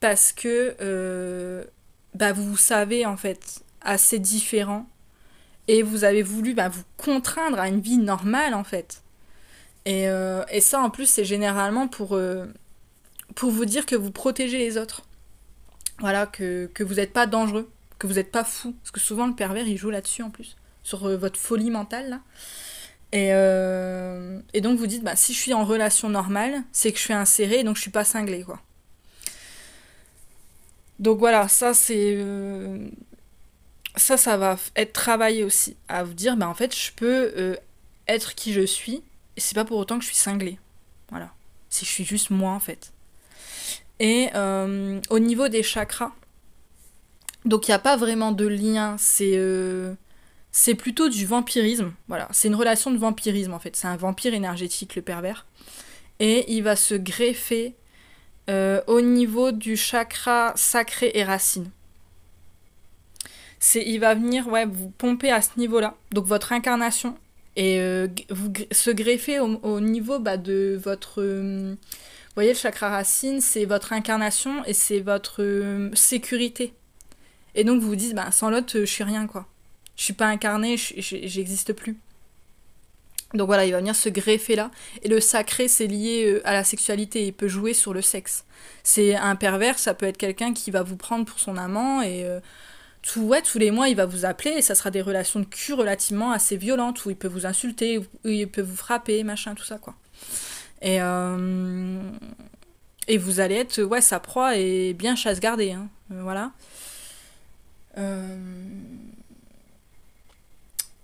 parce que bah, vous savez en fait assez différent. Et vous avez voulu bah, vous contraindre à une vie normale, en fait. Et, euh, ça, en plus, c'est généralement pour, euh, pour vous dire que vous protégez les autres. Voilà, que, vous n'êtes pas dangereux, que vous n'êtes pas fou. Parce que souvent, le pervers, il joue là-dessus, en plus. Sur euh, votre folie mentale, là. Et, donc vous dites, bah, si je suis en relation normale, c'est que je suis insérée, donc je suis pas cinglée, quoi. Donc voilà, ça c'est ça, ça va être travaillé aussi, à vous dire, bah en fait, je peux euh, être qui je suis, et c'est pas pour autant que je suis cinglée. Voilà. C'est je suis juste moi, en fait. Et euh, au niveau des chakras, donc il n'y a pas vraiment de lien, c'est euh, c'est plutôt du vampirisme. Voilà, c'est une relation de vampirisme, en fait. C'est un vampire énergétique, le pervers. Et il va se greffer au niveau du chakra sacré et racine c'est il va venir ouais, vous pomper à ce niveau-là, donc votre incarnation, et euh, vous se greffer au, niveau bah, de votre... vous euh, voyez, le chakra racine, c'est votre incarnation et c'est votre euh, sécurité. Et donc vous vous dites, bah, sans l'autre, je suis rien, quoi. Je suis pas incarné, j'existe plus. Donc voilà, il va venir se greffer là. Et le sacré, c'est lié à la sexualité. Il peut jouer sur le sexe. C'est un pervers, ça peut être quelqu'un qui va vous prendre pour son amant et ouais, tous les mois, il va vous appeler et ça sera des relations de cul relativement assez violentes où il peut vous insulter, où il peut vous frapper, machin, tout ça, quoi. Et, euh, et vous allez être, ouais, sa proie et bien chasse gardée, hein, euh, voilà. Euh,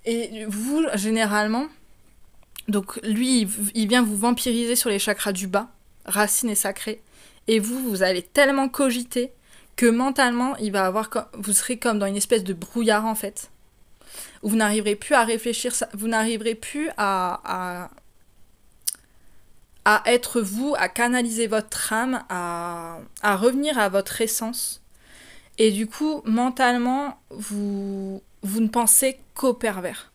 et vous, généralement, donc lui, il vient vous vampiriser sur les chakras du bas, racine et sacrées. Et vous, vous allez tellement cogiter que mentalement, il va avoir vous serez comme dans une espèce de brouillard en fait, où vous n'arriverez plus à réfléchir, vous n'arriverez plus à, à, à, être vous, à canaliser votre âme, à, à revenir à votre essence. Et du coup, mentalement, vous, vous ne pensez qu'au pervers.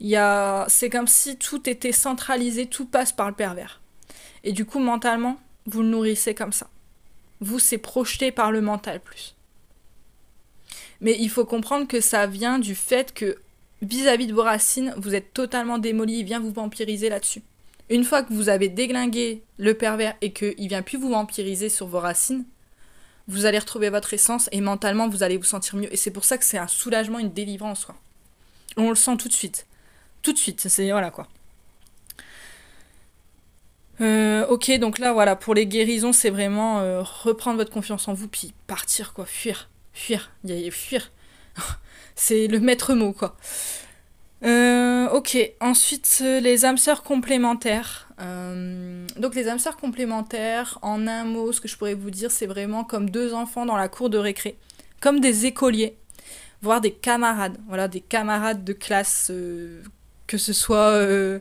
Il c'est comme si tout était centralisé, tout passe par le pervers. Et du coup, mentalement, vous le nourrissez comme ça. Vous, c'est projeté par le mental plus. Mais il faut comprendre que ça vient du fait que vis-à-vis de vos racines, vous êtes totalement démoli, il vient vous vampiriser là-dessus. Une fois que vous avez déglingué le pervers et qu'il vient plus vous vampiriser sur vos racines, vous allez retrouver votre essence et mentalement vous allez vous sentir mieux. Et c'est pour ça que c'est un soulagement, une délivrance. Quoi. On le sent tout de suite. Tout de suite, c'est voilà quoi. Euh, ok, donc là, voilà, pour les guérisons, c'est vraiment euh, reprendre votre confiance en vous, puis partir, quoi, fuir, fuir, y fuir. c'est le maître mot, quoi. Euh, ok, ensuite, les âmes sœurs complémentaires. donc, les âmes sœurs complémentaires, en un mot, ce que je pourrais vous dire, c'est vraiment comme deux enfants dans la cour de récré, comme des écoliers, voire des camarades, voilà, des camarades de classe, que ce soit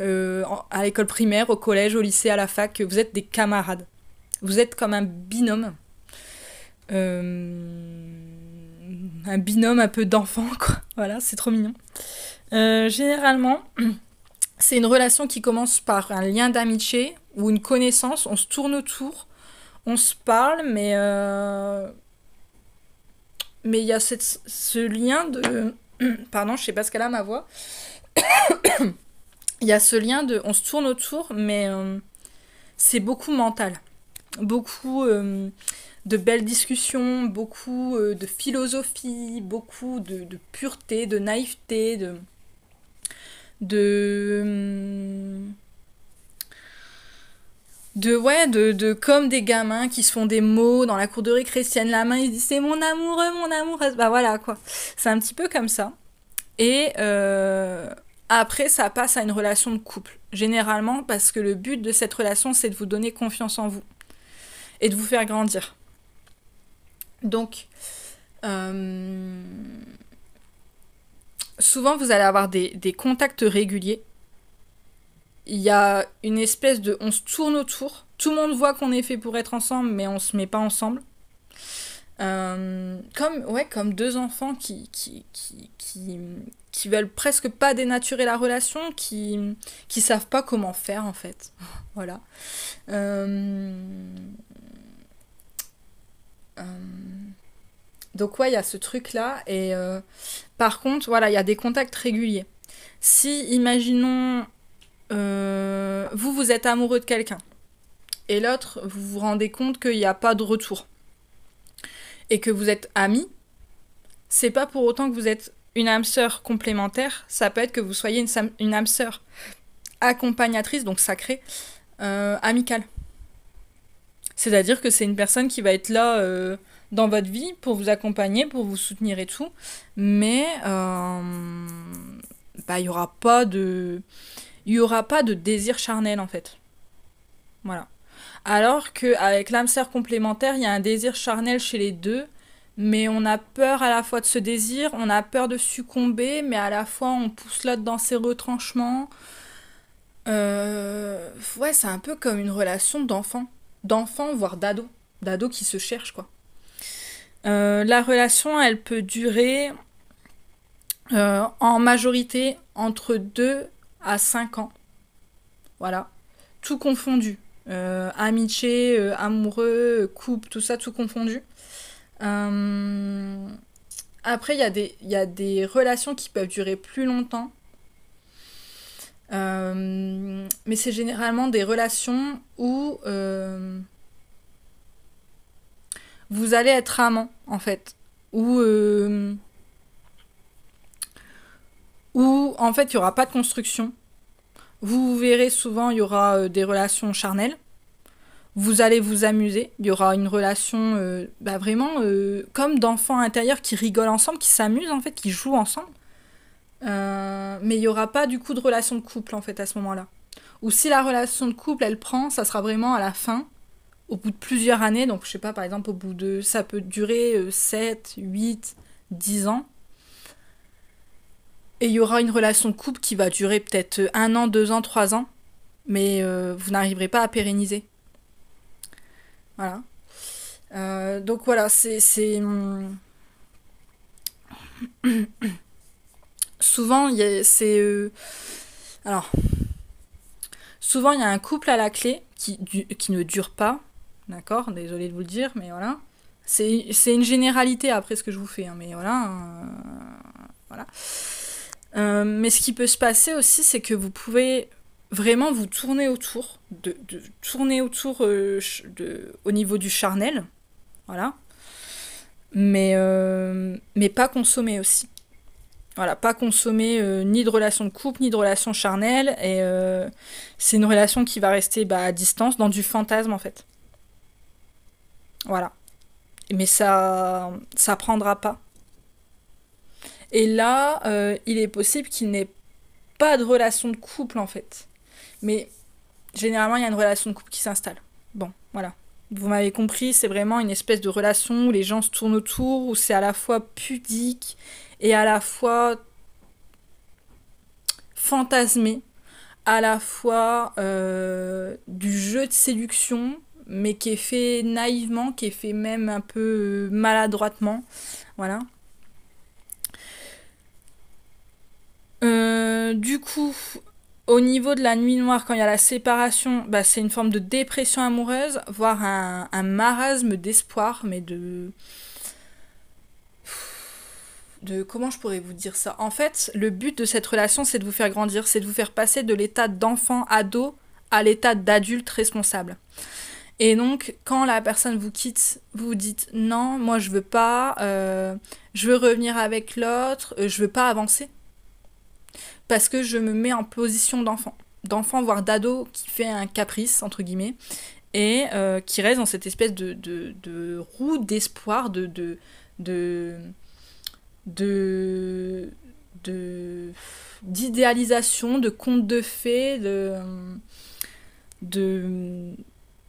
euh, à l'école primaire, au collège, au lycée, à la fac, vous êtes des camarades. Vous êtes comme un binôme. Euh, un binôme un peu d'enfant, quoi. Voilà, c'est trop mignon. Euh, généralement, c'est une relation qui commence par un lien d'amitié ou une connaissance. On se tourne autour, on se parle, mais mais il y a cette, ce lien de pardon, je sais pas ce qu'elle a ma voix. il y a ce lien de on se tourne autour, mais euh, c'est beaucoup mental. Beaucoup euh, de belles discussions, beaucoup euh, de philosophie, beaucoup de, pureté, de naïveté, de. de. Hum, de ouais, de, comme des gamins qui se font des mots dans la cour de récré, la main, ils disent c'est mon amoureux, mon amoureuse, bah voilà quoi. C'est un petit peu comme ça. Et après, ça passe à une relation de couple, généralement parce que le but de cette relation, c'est de vous donner confiance en vous et de vous faire grandir. Donc, euh, souvent, vous allez avoir des, contacts réguliers. Il y a une espèce de... On se tourne autour. Tout le monde voit qu'on est fait pour être ensemble, mais on ne se met pas ensemble. Euh, comme, ouais, comme deux enfants qui, qui, qui, qui veulent presque pas dénaturer la relation, qui, qui savent pas comment faire en fait. voilà. Euh, euh, donc ouais, il y a ce truc-là. Et euh, par contre, voilà, il y a des contacts réguliers. Si, imaginons, vous, vous êtes amoureux de quelqu'un, et l'autre, vous vous rendez compte qu'il n'y a pas de retour, et que vous êtes amis, c'est pas pour autant que vous êtes une âme sœur complémentaire, ça peut être que vous soyez une, âme sœur accompagnatrice, donc sacrée, euh, amicale. C'est-à-dire que c'est une personne qui va être là euh, dans votre vie pour vous accompagner, pour vous soutenir et tout, mais euh, bah, il n'y aura pas de... Il aura pas de désir charnel en fait. Voilà. Alors qu'avec l'âme sœur complémentaire, il y a un désir charnel chez les deux, mais on a peur à la fois de ce désir, on a peur de succomber, mais à la fois on pousse l'autre dans ses retranchements. Euh, ouais, c'est un peu comme une relation d'enfant, d'enfant voire d'ado, d'ado qui se cherche quoi. Euh, la relation, elle peut durer euh, en majorité entre 2 à 5 ans. Voilà, tout confondu. amitié, amoureux, couple, tout ça, tout confondu. Euh, après, il y, a des, des relations qui peuvent durer plus longtemps. Euh, mais c'est généralement des relations où euh, vous allez être amant, en fait. ou où en fait, il n'y aura pas de construction. Vous verrez souvent, il y aura des relations charnelles vous allez vous amuser. Il y aura une relation euh, bah, vraiment euh, comme d'enfants intérieurs qui rigolent ensemble, qui s'amusent en fait, qui jouent ensemble. Euh, mais il n'y aura pas du coup de relation de couple en fait à ce moment-là. Ou si la relation de couple elle prend, ça sera vraiment à la fin, au bout de plusieurs années. Donc je sais pas, par exemple, au bout de. Ça peut durer 7, 8, 10 ans. Et il y aura une relation de couple qui va durer peut-être un an, deux ans, trois ans. Mais vous n'arriverez pas à pérenniser. Voilà. Euh, donc voilà, c'est. souvent, il c'est. Euh, alors. Souvent, il y a un couple à la clé qui, qui ne dure pas. D'accord Désolé de vous le dire, mais voilà. C'est une généralité après ce que je vous fais, hein, mais voilà. Euh, voilà. mais ce qui peut se passer aussi, c'est que vous pouvez vraiment vous tournez autour, de, tourner autour euh, de, au niveau du charnel, voilà, mais, euh, mais pas consommer aussi. Voilà, pas consommer euh, ni de relation de couple, ni de relation charnelle, et c'est une relation qui va rester bah, à distance, dans du fantasme en fait. Voilà. Mais ça, ça prendra pas. Et là, il est possible qu'il n'ait pas de relation de couple en fait. Mais généralement, il y a une relation de couple qui s'installe. Bon, voilà. Vous m'avez compris, c'est vraiment une espèce de relation où les gens se tournent autour, où c'est à la fois pudique et à la fois fantasmé, à la fois euh, du jeu de séduction, mais qui est fait naïvement, qui est fait même un peu euh, maladroitement. Voilà. Euh, du coup, au niveau de la nuit noire, quand il y a la séparation, bah, c'est une forme de dépression amoureuse, voire un, marasme d'espoir, mais de... De comment je pourrais vous dire ça En fait, le but de cette relation, c'est de vous faire grandir, c'est de vous faire passer de l'état d'enfant ado à l'état d'adulte responsable. Et donc, quand la personne vous quitte, vous vous dites non, moi je veux pas, euh, je veux revenir avec l'autre, euh, je veux pas avancer parce que je me mets en position d'enfant, d'enfant voire d'ado qui fait un caprice entre guillemets et euh, qui reste dans cette espèce de, roue d'espoir, de, de, de, d'idéalisation, de conte de fées, de, de,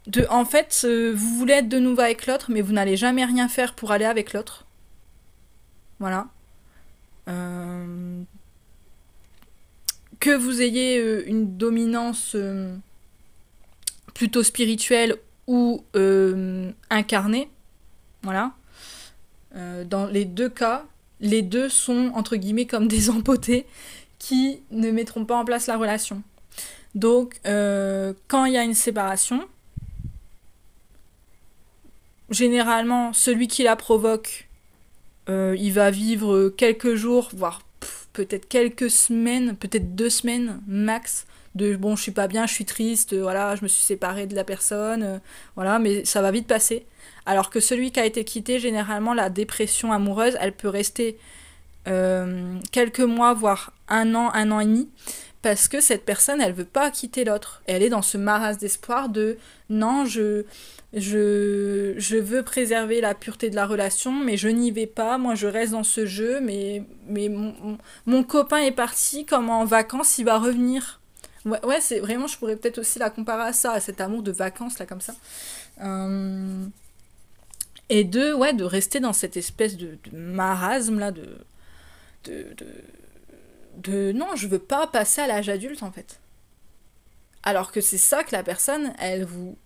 de en fait, euh, vous voulez être de nouveau avec l'autre, mais vous n'allez jamais rien faire pour aller avec l'autre. Voilà. Euh, que vous ayez euh, une dominance euh, plutôt spirituelle ou euh, incarnée, voilà, dans les deux cas, les deux sont entre guillemets comme des empotés qui ne mettront pas en place la relation. Donc, quand il y a une séparation, généralement, celui qui la provoque, il va vivre quelques jours, voire peut-être quelques semaines, peut-être deux semaines max, de bon, je suis pas bien, je suis triste, euh, voilà, je me suis séparée de la personne, euh, voilà, mais ça va vite passer. Alors que celui qui a été quitté, généralement, la dépression amoureuse, elle peut rester euh, quelques mois, voire un an, un an et demi parce que cette personne, elle veut pas quitter l'autre. Elle est dans ce marasme d'espoir de non, je, je, je veux préserver la pureté de la relation, mais je n'y vais pas, moi je reste dans ce jeu, mais, mais mon, copain est parti comme en vacances, il va revenir. Ouais, c'est vraiment, je pourrais peut-être aussi la comparer à ça, à cet amour de vacances là comme ça. Euh, et de, ouais, de rester dans cette espèce de, marasme là, de, de de non, je veux pas passer à l'âge adulte en fait. Alors que c'est ça que la personne, elle vous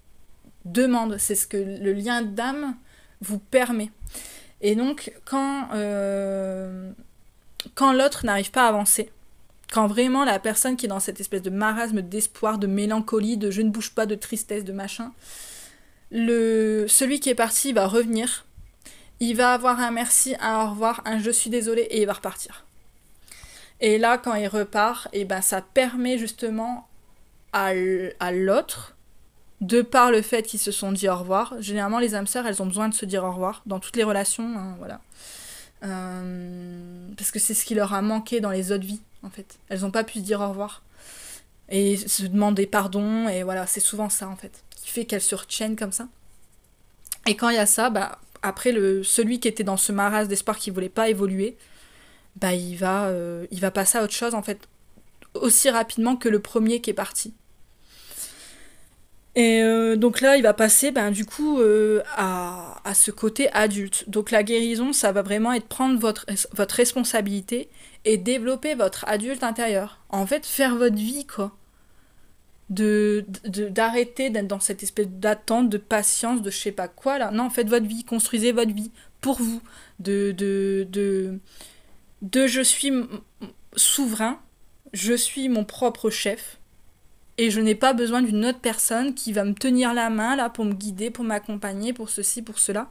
demande, c'est ce que le lien d'âme vous permet. Et donc quand, euh, quand l'autre n'arrive pas à avancer, quand vraiment la personne qui est dans cette espèce de marasme d'espoir, de mélancolie, de je ne bouge pas, de tristesse, de machin, le, celui qui est parti va revenir, il va avoir un merci, un au revoir, un je suis désolé et il va repartir. Et là, quand il repart, et eh ben, ça permet justement à l'autre, de par le fait qu'ils se sont dit au revoir. Généralement, les âmes sœurs, elles ont besoin de se dire au revoir dans toutes les relations, hein, voilà. Euh, parce que c'est ce qui leur a manqué dans les autres vies, en fait. Elles n'ont pas pu se dire au revoir et se demander pardon, et voilà, c'est souvent ça, en fait, qui fait qu'elles se retiennent comme ça. Et quand il y a ça, bah, après, le, celui qui était dans ce maras d'espoir qui voulait pas évoluer, bah il va, euh, il va passer à autre chose en fait aussi rapidement que le premier qui est parti. Et euh, donc là, il va passer ben, du coup euh, à, ce côté adulte. Donc la guérison, ça va vraiment être prendre votre, votre responsabilité et développer votre adulte intérieur. En fait, faire votre vie, quoi. De, d'arrêter d'être dans cette espèce d'attente, de patience, de je sais pas quoi. Là. Non, faites votre vie, construisez votre vie pour vous. De, de, de, de je suis souverain, je suis mon propre chef et je n'ai pas besoin d'une autre personne qui va me tenir la main là pour me guider, pour m'accompagner, pour ceci, pour cela.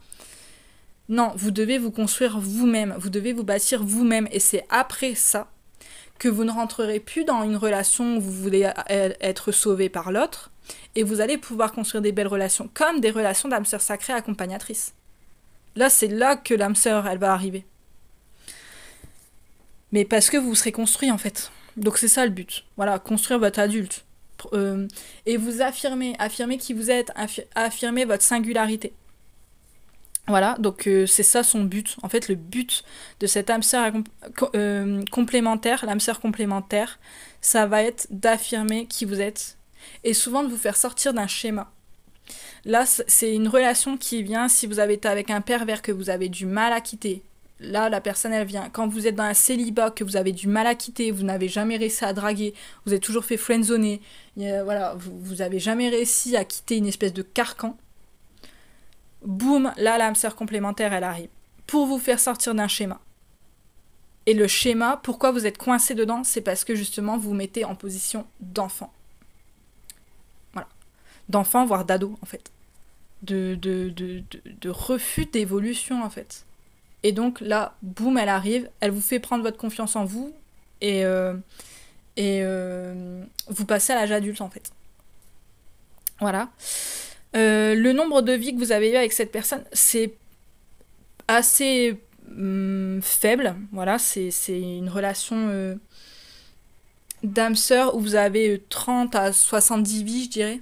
Non, vous devez vous construire vous-même, vous devez vous bâtir vous-même et c'est après ça que vous ne rentrerez plus dans une relation où vous voulez euh, être sauvé par l'autre et vous allez pouvoir construire des belles relations comme des relations d'âme sœur sacrée accompagnatrice. Là, c'est là que l'âme sœur, elle va arriver mais parce que vous serez construit en fait. Donc c'est ça le but. Voilà, construire votre adulte. Euh, et vous affirmer, affirmer qui vous êtes, affirmer votre singularité. Voilà, donc euh, c'est ça son but. En fait, le but de cette âme sœur euh, complémentaire, l'âme soeur complémentaire, ça va être d'affirmer qui vous êtes et souvent de vous faire sortir d'un schéma. Là, c'est une relation qui vient si vous avez été avec un pervers que vous avez du mal à quitter, là, la personne, elle vient. Quand vous êtes dans un célibat, que vous avez du mal à quitter, vous n'avez jamais réussi à draguer, vous êtes toujours fait friendzoner, voilà, vous, n'avez jamais réussi à quitter une espèce de carcan, boum, là, l'âme sœur complémentaire, elle arrive. Pour vous faire sortir d'un schéma. Et le schéma, pourquoi vous êtes coincé dedans C'est parce que justement, vous vous mettez en position d'enfant. Voilà. D'enfant, voire d'ado, en fait. De, de, de, de refus d'évolution, en fait. Et donc là, boum, elle arrive, elle vous fait prendre votre confiance en vous et, euh, euh, vous passez à l'âge adulte en fait. Voilà. Euh, le nombre de vies que vous avez eu avec cette personne, c'est assez hum, faible. Voilà, c'est une relation d'âme-sœur où vous avez 30 à 70 vies, je dirais.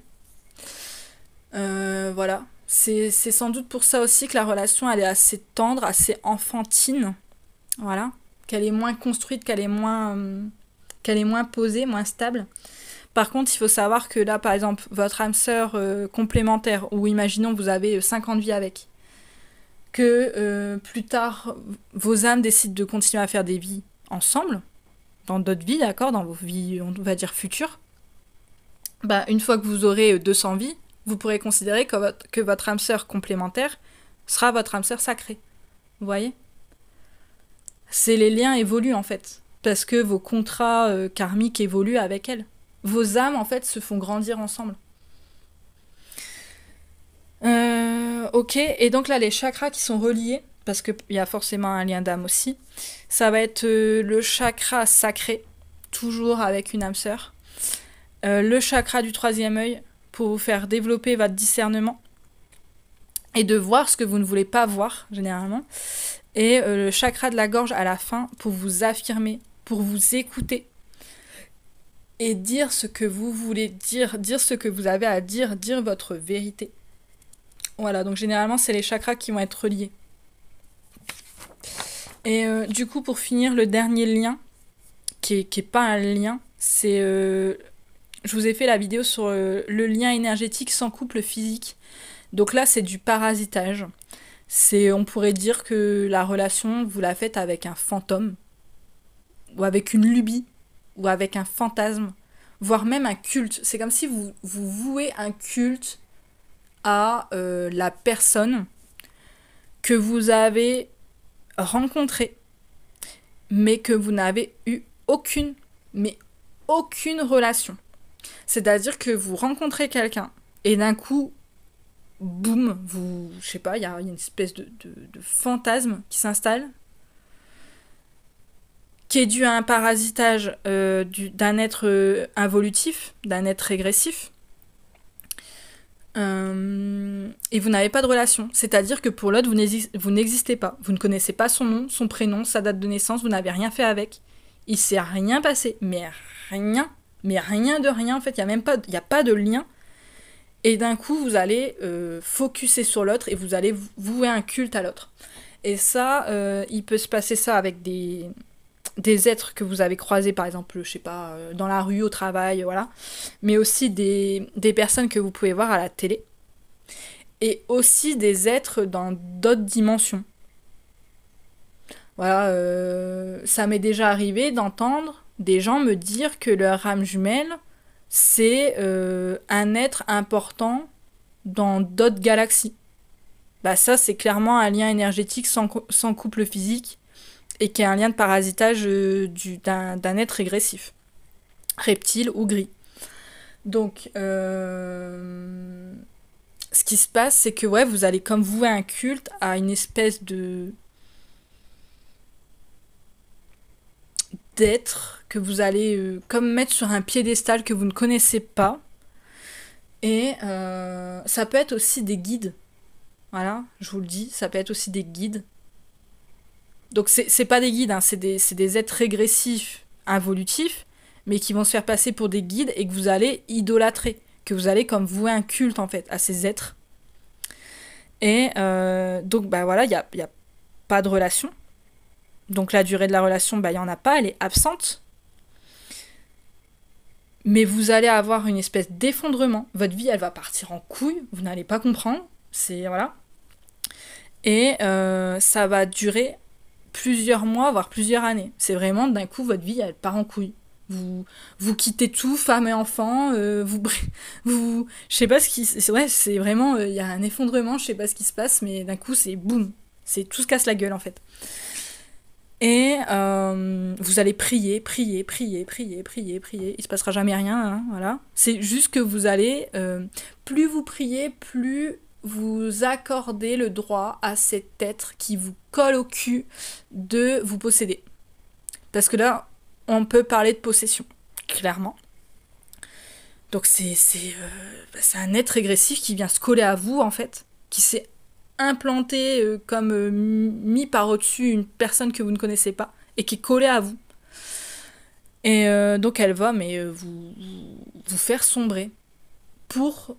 voilà. C'est sans doute pour ça aussi que la relation, elle est assez tendre, assez enfantine. Voilà. Qu'elle est moins construite, qu'elle est moins... Euh, qu'elle est moins posée, moins stable. Par contre, il faut savoir que là, par exemple, votre âme sœur euh, complémentaire, ou imaginons vous avez 50 euh, vies avec, que plus tard, vos âmes décident de continuer à faire des vies ensemble, dans d'autres vies, d'accord, dans vos vies, on va dire, futures, bah, une fois que vous aurez 200 vies, vous pourrez considérer que votre, que votre âme sœur complémentaire sera votre âme sœur sacrée. Vous voyez C'est les liens évoluent en fait, parce que vos contrats euh, karmiques évoluent avec elle. Vos âmes en fait se font grandir ensemble. Euh, ok, et donc là les chakras qui sont reliés, parce qu'il y a forcément un lien d'âme aussi, ça va être euh, le chakra sacré, toujours avec une âme sœur. le chakra du troisième œil, pour vous faire développer votre discernement et de voir ce que vous ne voulez pas voir généralement. Et euh, le chakra de la gorge à la fin pour vous affirmer, pour vous écouter et dire ce que vous voulez dire, dire ce que vous avez à dire, dire votre vérité. Voilà, donc généralement c'est les chakras qui vont être liés Et euh, du coup pour finir, le dernier lien, qui n'est est pas un lien, c'est euh, je vous ai fait la vidéo sur euh, le, lien énergétique sans couple physique. Donc là, c'est du parasitage. C'est, on pourrait dire que la relation, vous la faites avec un fantôme, ou avec une lubie, ou avec un fantasme, voire même un culte. C'est comme si vous, vous vouez un culte à euh, la personne que vous avez rencontrée, mais que vous n'avez eu aucune, mais aucune relation. C'est-à-dire que vous rencontrez quelqu'un et d'un coup, boum, vous, je sais pas, il y, a, une espèce de, fantasme qui s'installe, qui est dû à un parasitage euh, d'un être euh, involutif, d'un être régressif. Euh, et vous n'avez pas de relation. C'est-à-dire que pour l'autre, vous n'existez pas. Vous ne connaissez pas son nom, son prénom, sa date de naissance, vous n'avez rien fait avec. Il s'est rien passé, mais rien mais rien de rien, en fait, il n'y a même pas, a pas de lien. Et d'un coup, vous allez euh, focuser sur l'autre et vous allez vouer un culte à l'autre. Et ça, euh, il peut se passer ça avec des, des êtres que vous avez croisés, par exemple, je sais pas, euh, dans la rue, au travail, voilà. Mais aussi des, personnes que vous pouvez voir à la télé. Et aussi des êtres dans d'autres dimensions. Voilà, euh, ça m'est déjà arrivé d'entendre des gens me dire que leur âme jumelle, c'est euh, un être important dans d'autres galaxies. Bah ça, c'est clairement un lien énergétique sans, couple physique et qui est un lien de parasitage euh, d'un être régressif, reptile ou gris. Donc, euh, ce qui se passe, c'est que ouais, vous allez comme vouer un culte à une espèce de d'être que vous allez euh, comme mettre sur un piédestal que vous ne connaissez pas. Et euh, ça peut être aussi des guides. Voilà, je vous le dis, ça peut être aussi des guides. Donc c'est pas des guides, hein, c'est des, des, êtres régressifs, involutifs, mais qui vont se faire passer pour des guides et que vous allez idolâtrer, que vous allez comme vouer un culte en fait à ces êtres. Et euh, donc ben voilà, il n'y a, y a pas de relation. Donc la durée de la relation, bah, il y n'y en a pas, elle est absente. Mais vous allez avoir une espèce d'effondrement. Votre vie, elle va partir en couille, vous n'allez pas comprendre. C'est. Voilà. Et euh, ça va durer plusieurs mois, voire plusieurs années. C'est vraiment d'un coup, votre vie, elle part en couille. Vous, vous quittez tout, femme et enfant, euh, vous, vous, je sais pas ce qui, ouais, c'est vraiment, euh, il y a un effondrement, je sais pas ce qui se passe, mais d'un coup c'est boum, c'est tout se casse la gueule en fait. Et euh, vous allez prier, prier, prier, prier, prier, prier. Il se passera jamais rien, hein, voilà. C'est juste que vous allez, euh, plus vous priez, plus vous accordez le droit à cet être qui vous colle au cul de vous posséder. Parce que là, on peut parler de possession, clairement. Donc c'est euh, un être régressif qui vient se coller à vous, en fait, qui s'est implanté euh, comme euh, mis par au-dessus une personne que vous ne connaissez pas et qui est collée à vous. Et euh, donc elle va mais vous, vous faire sombrer pour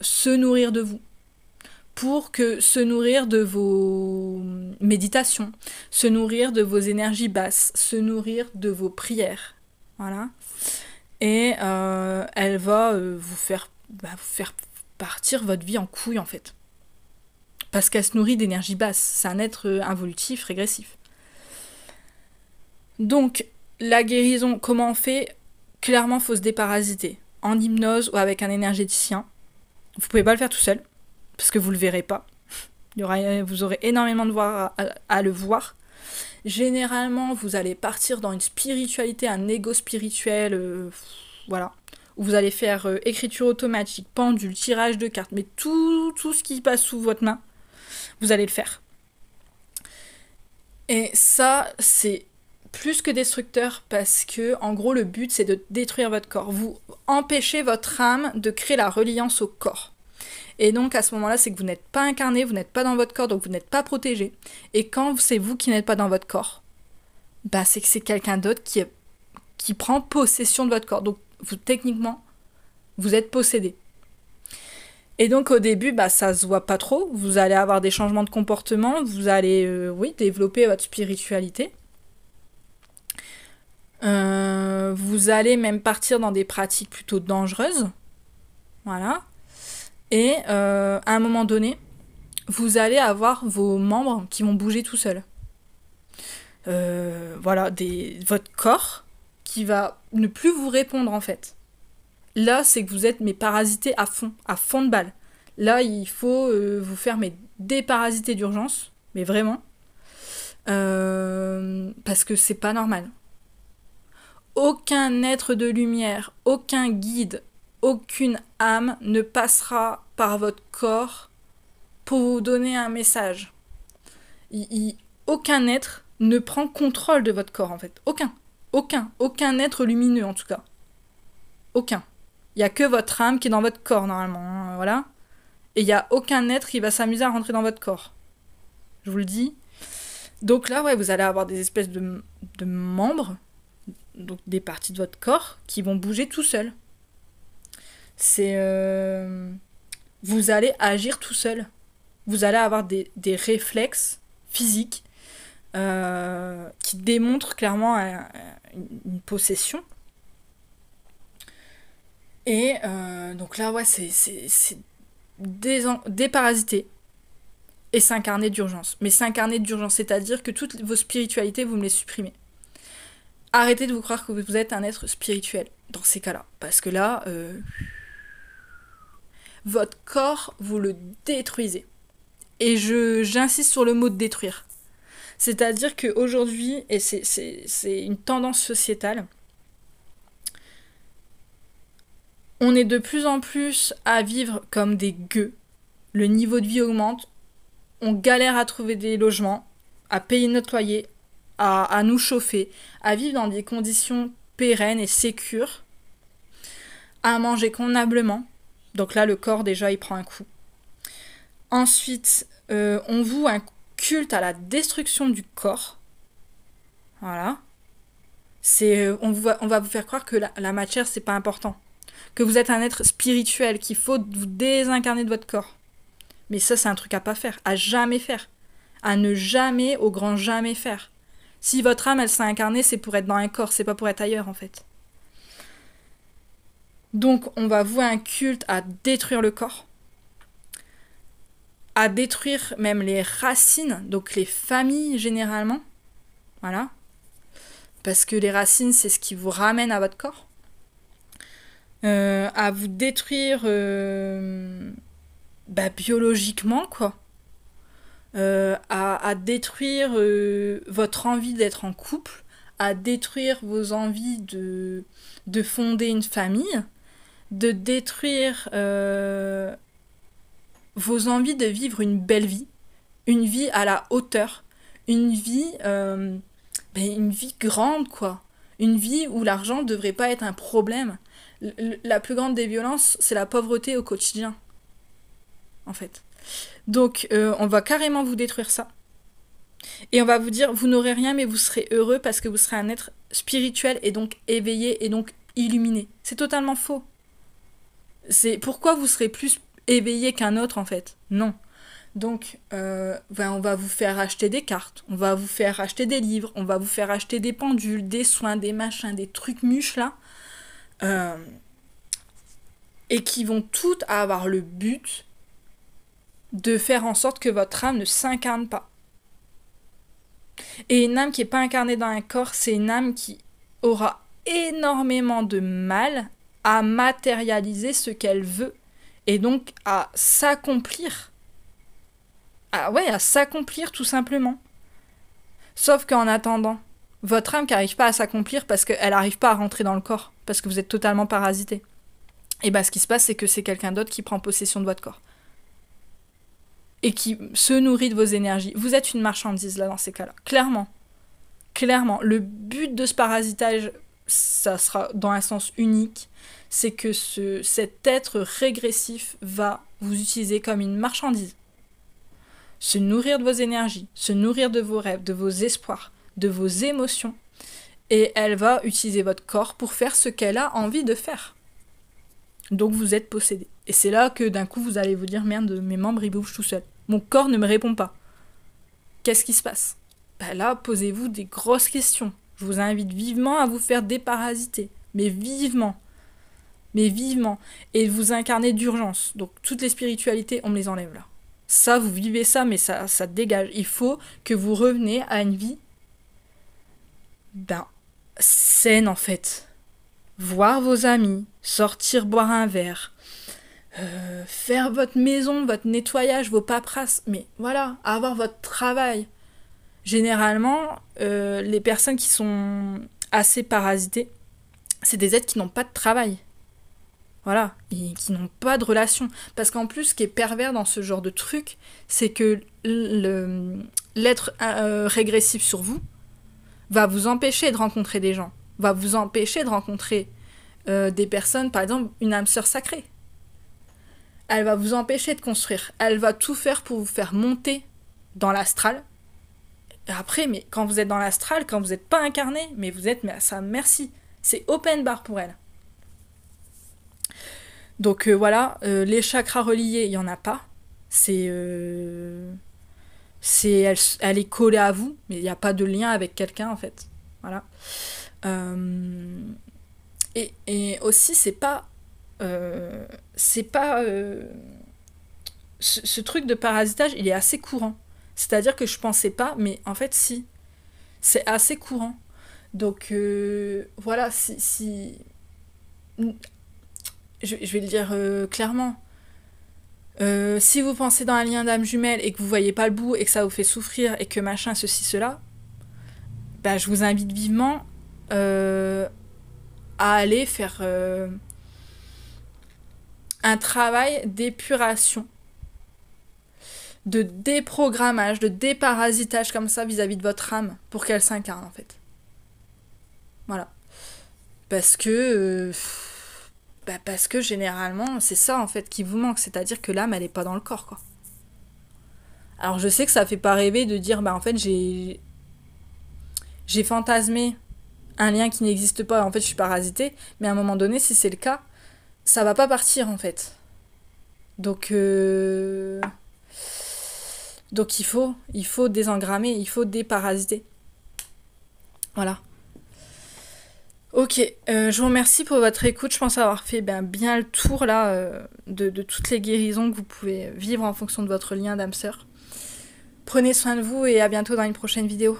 se nourrir de vous, pour que se nourrir de vos méditations, se nourrir de vos énergies basses, se nourrir de vos prières. Voilà. Et elle va vous faire, bah, vous faire partir votre vie en couille en fait parce qu'elle se nourrit d'énergie basse. C'est un être euh, involutif, régressif. Donc, la guérison, comment on fait Clairement, il faut se déparasiter. En hypnose ou avec un énergéticien. Vous pouvez pas le faire tout seul, parce que vous le verrez pas. y euh, vous aurez énormément de voir à, le voir. Généralement, vous allez partir dans une spiritualité, un ego spirituel, euh, voilà. Où vous allez faire écriture automatique, pendule, tirage de cartes, mais tout, tout ce qui passe sous votre main vous allez le faire. Et ça, c'est plus que destructeur parce que, en gros, le but, c'est de détruire votre corps. Vous empêchez votre âme de créer la reliance au corps. Et donc, à ce moment-là, c'est que vous n'êtes pas incarné, vous n'êtes pas dans votre corps, donc vous n'êtes pas protégé. Et quand c'est vous qui n'êtes pas dans votre corps, bah, c'est que c'est quelqu'un d'autre qui, qui prend possession de votre corps. Donc, vous, techniquement, vous êtes possédé. Et donc au début, bah, ça se voit pas trop. Vous allez avoir des changements de comportement, vous allez euh, oui, développer votre spiritualité. Euh, vous allez même partir dans des pratiques plutôt dangereuses. Voilà. Et euh, à un moment donné, vous allez avoir vos membres qui vont bouger tout seuls. voilà, des, votre corps qui va ne plus vous répondre en fait. Là, c'est que vous êtes mes parasités à fond, à fond de balle. Là, il faut euh, vous faire mes déparasités d'urgence, mais vraiment. Euh, parce que c'est pas normal. Aucun être de lumière, aucun guide, aucune âme ne passera par votre corps pour vous donner un message. aucun être ne prend contrôle de votre corps en fait. Aucun. Aucun. Aucun être lumineux en tout cas. Aucun. Il n'y a que votre âme qui est dans votre corps, normalement. Hein, voilà. Et il n'y a aucun être qui va s'amuser à rentrer dans votre corps. Je vous le dis. Donc là, ouais, vous allez avoir des espèces de, membres, donc des parties de votre corps, qui vont bouger tout seuls. C'est. Euh, vous allez agir tout seul. Vous allez avoir des, réflexes physiques euh, qui démontrent clairement euh, une possession et euh, donc là, ouais, c'est déparasiter et s'incarner d'urgence. Mais s'incarner d'urgence, c'est-à-dire que toutes vos spiritualités, vous me les supprimez. Arrêtez de vous croire que vous êtes un être spirituel dans ces cas-là. Parce que là, euh, votre corps, vous le détruisez. Et j'insiste sur le mot de détruire. C'est-à-dire qu'aujourd'hui, et c'est une tendance sociétale, On est de plus en plus à vivre comme des gueux. Le niveau de vie augmente. On galère à trouver des logements, à payer notre loyer, à, nous chauffer, à vivre dans des conditions pérennes et sécures, à manger convenablement. Donc là, le corps déjà, il prend un coup. Ensuite, euh, on voue un culte à la destruction du corps. Voilà. C'est, euh, on, va, on va vous faire croire que la, la matière, c'est pas important que vous êtes un être spirituel, qu'il faut vous désincarner de votre corps. Mais ça, c'est un truc à pas faire, à jamais faire, à ne jamais, au grand jamais faire. Si votre âme, elle s'est incarnée, c'est pour être dans un corps, c'est pas pour être ailleurs, en fait. Donc, on va vouer un culte à détruire le corps, à détruire même les racines, donc les familles généralement. Voilà. Parce que les racines, c'est ce qui vous ramène à votre corps. Euh, à vous détruire euh, bah, biologiquement, quoi. Euh, à, détruire votre envie d'être en couple, à détruire vos envies de, de fonder une famille, de détruire vos envies de vivre une belle vie, une vie à la hauteur, une vie, ben, une vie grande, quoi. Une vie où l'argent ne devrait pas être un problème la plus grande des violences, c'est la pauvreté au quotidien. En fait. Donc, euh, on va carrément vous détruire ça. Et on va vous dire, vous n'aurez rien, mais vous serez heureux parce que vous serez un être spirituel et donc éveillé et donc illuminé. C'est totalement faux. C'est pourquoi vous serez plus éveillé qu'un autre en fait. Non. Donc, euh, ben, on va vous faire acheter des cartes, on va vous faire acheter des livres, on va vous faire acheter des pendules, des soins, des machins, des trucs muches là, euh, et qui vont toutes avoir le but de faire en sorte que votre âme ne s'incarne pas. Et une âme qui n'est pas incarnée dans un corps, c'est une âme qui aura énormément de mal à matérialiser ce qu'elle veut et donc à s'accomplir. Ah ouais, à s'accomplir tout simplement. Sauf qu'en attendant, votre âme qui n'arrive pas à s'accomplir parce qu'elle n'arrive pas à rentrer dans le corps, parce que vous êtes totalement parasité. Et bien, bah, ce qui se passe, c'est que c'est quelqu'un d'autre qui prend possession de votre corps. Et qui se nourrit de vos énergies. Vous êtes une marchandise, là, dans ces cas-là. Clairement. Clairement. Le but de ce parasitage, ça sera dans un sens unique, c'est que ce, cet être régressif va vous utiliser comme une marchandise. Se nourrir de vos énergies, se nourrir de vos rêves, de vos espoirs, de vos émotions. Et elle va utiliser votre corps pour faire ce qu'elle a envie de faire. Donc vous êtes possédé. Et c'est là que d'un coup vous allez vous dire merde, mes membres ils bougent tout seuls. Mon corps ne me répond pas. Qu'est-ce qui se passe bah Là, posez-vous des grosses questions. Je vous invite vivement à vous faire déparasiter. Mais vivement. Mais vivement. Et vous incarnez d'urgence. Donc toutes les spiritualités, on me les enlève là. Ça, vous vivez ça, mais ça, ça dégage. Il faut que vous reveniez à une vie ben, saine en fait. Voir vos amis, sortir boire un verre, euh, faire votre maison, votre nettoyage, vos paperasses, mais voilà, avoir votre travail. Généralement, euh, les personnes qui sont assez parasitées, c'est des êtres qui n'ont pas de travail. Voilà, et qui n'ont pas de relation. Parce qu'en plus, ce qui est pervers dans ce genre de truc, c'est que l'être euh, régressif sur vous, va vous empêcher de rencontrer des gens, va vous empêcher de rencontrer euh, des personnes, par exemple une âme sœur sacrée. Elle va vous empêcher de construire, elle va tout faire pour vous faire monter dans l'astral. Après, mais quand vous êtes dans l'astral, quand vous n'êtes pas incarné, mais vous êtes mais à merci. C'est open bar pour elle. Donc euh, voilà, euh, les chakras reliés, il n'y en a pas. C'est c'est elle, elle, est collée à vous, mais il n'y a pas de lien avec quelqu'un en fait. Voilà. Euh, et, aussi, c'est pas. Euh, c'est pas. Euh, ce, truc de parasitage, il est assez courant. C'est-à-dire que je pensais pas, mais en fait, si. C'est assez courant. Donc, voilà, si. si... je, vais le dire clairement. Euh, si vous pensez dans un lien d'âme jumelle et que vous voyez pas le bout et que ça vous fait souffrir et que machin, ceci, cela, bah, je vous invite vivement euh, à aller faire euh, un travail d'épuration, de déprogrammage, de déparasitage comme ça vis-à-vis de votre âme pour qu'elle s'incarne en fait. Voilà. Parce que bah parce que généralement, c'est ça en fait qui vous manque, c'est-à-dire que l'âme, elle n'est pas dans le corps, quoi. Alors je sais que ça fait pas rêver de dire, bah en fait, j'ai. J'ai fantasmé un lien qui n'existe pas, en fait, je suis parasité », mais à un moment donné, si c'est le cas, ça va pas partir en fait. Donc. Euh, donc il faut, il faut désengrammer, il faut déparasiter. Voilà. Ok, euh, je vous remercie pour votre écoute. Je pense avoir fait ben, bien le tour là euh, de, de, toutes les guérisons que vous pouvez vivre en fonction de votre lien d'âme sœur. Prenez soin de vous et à bientôt dans une prochaine vidéo.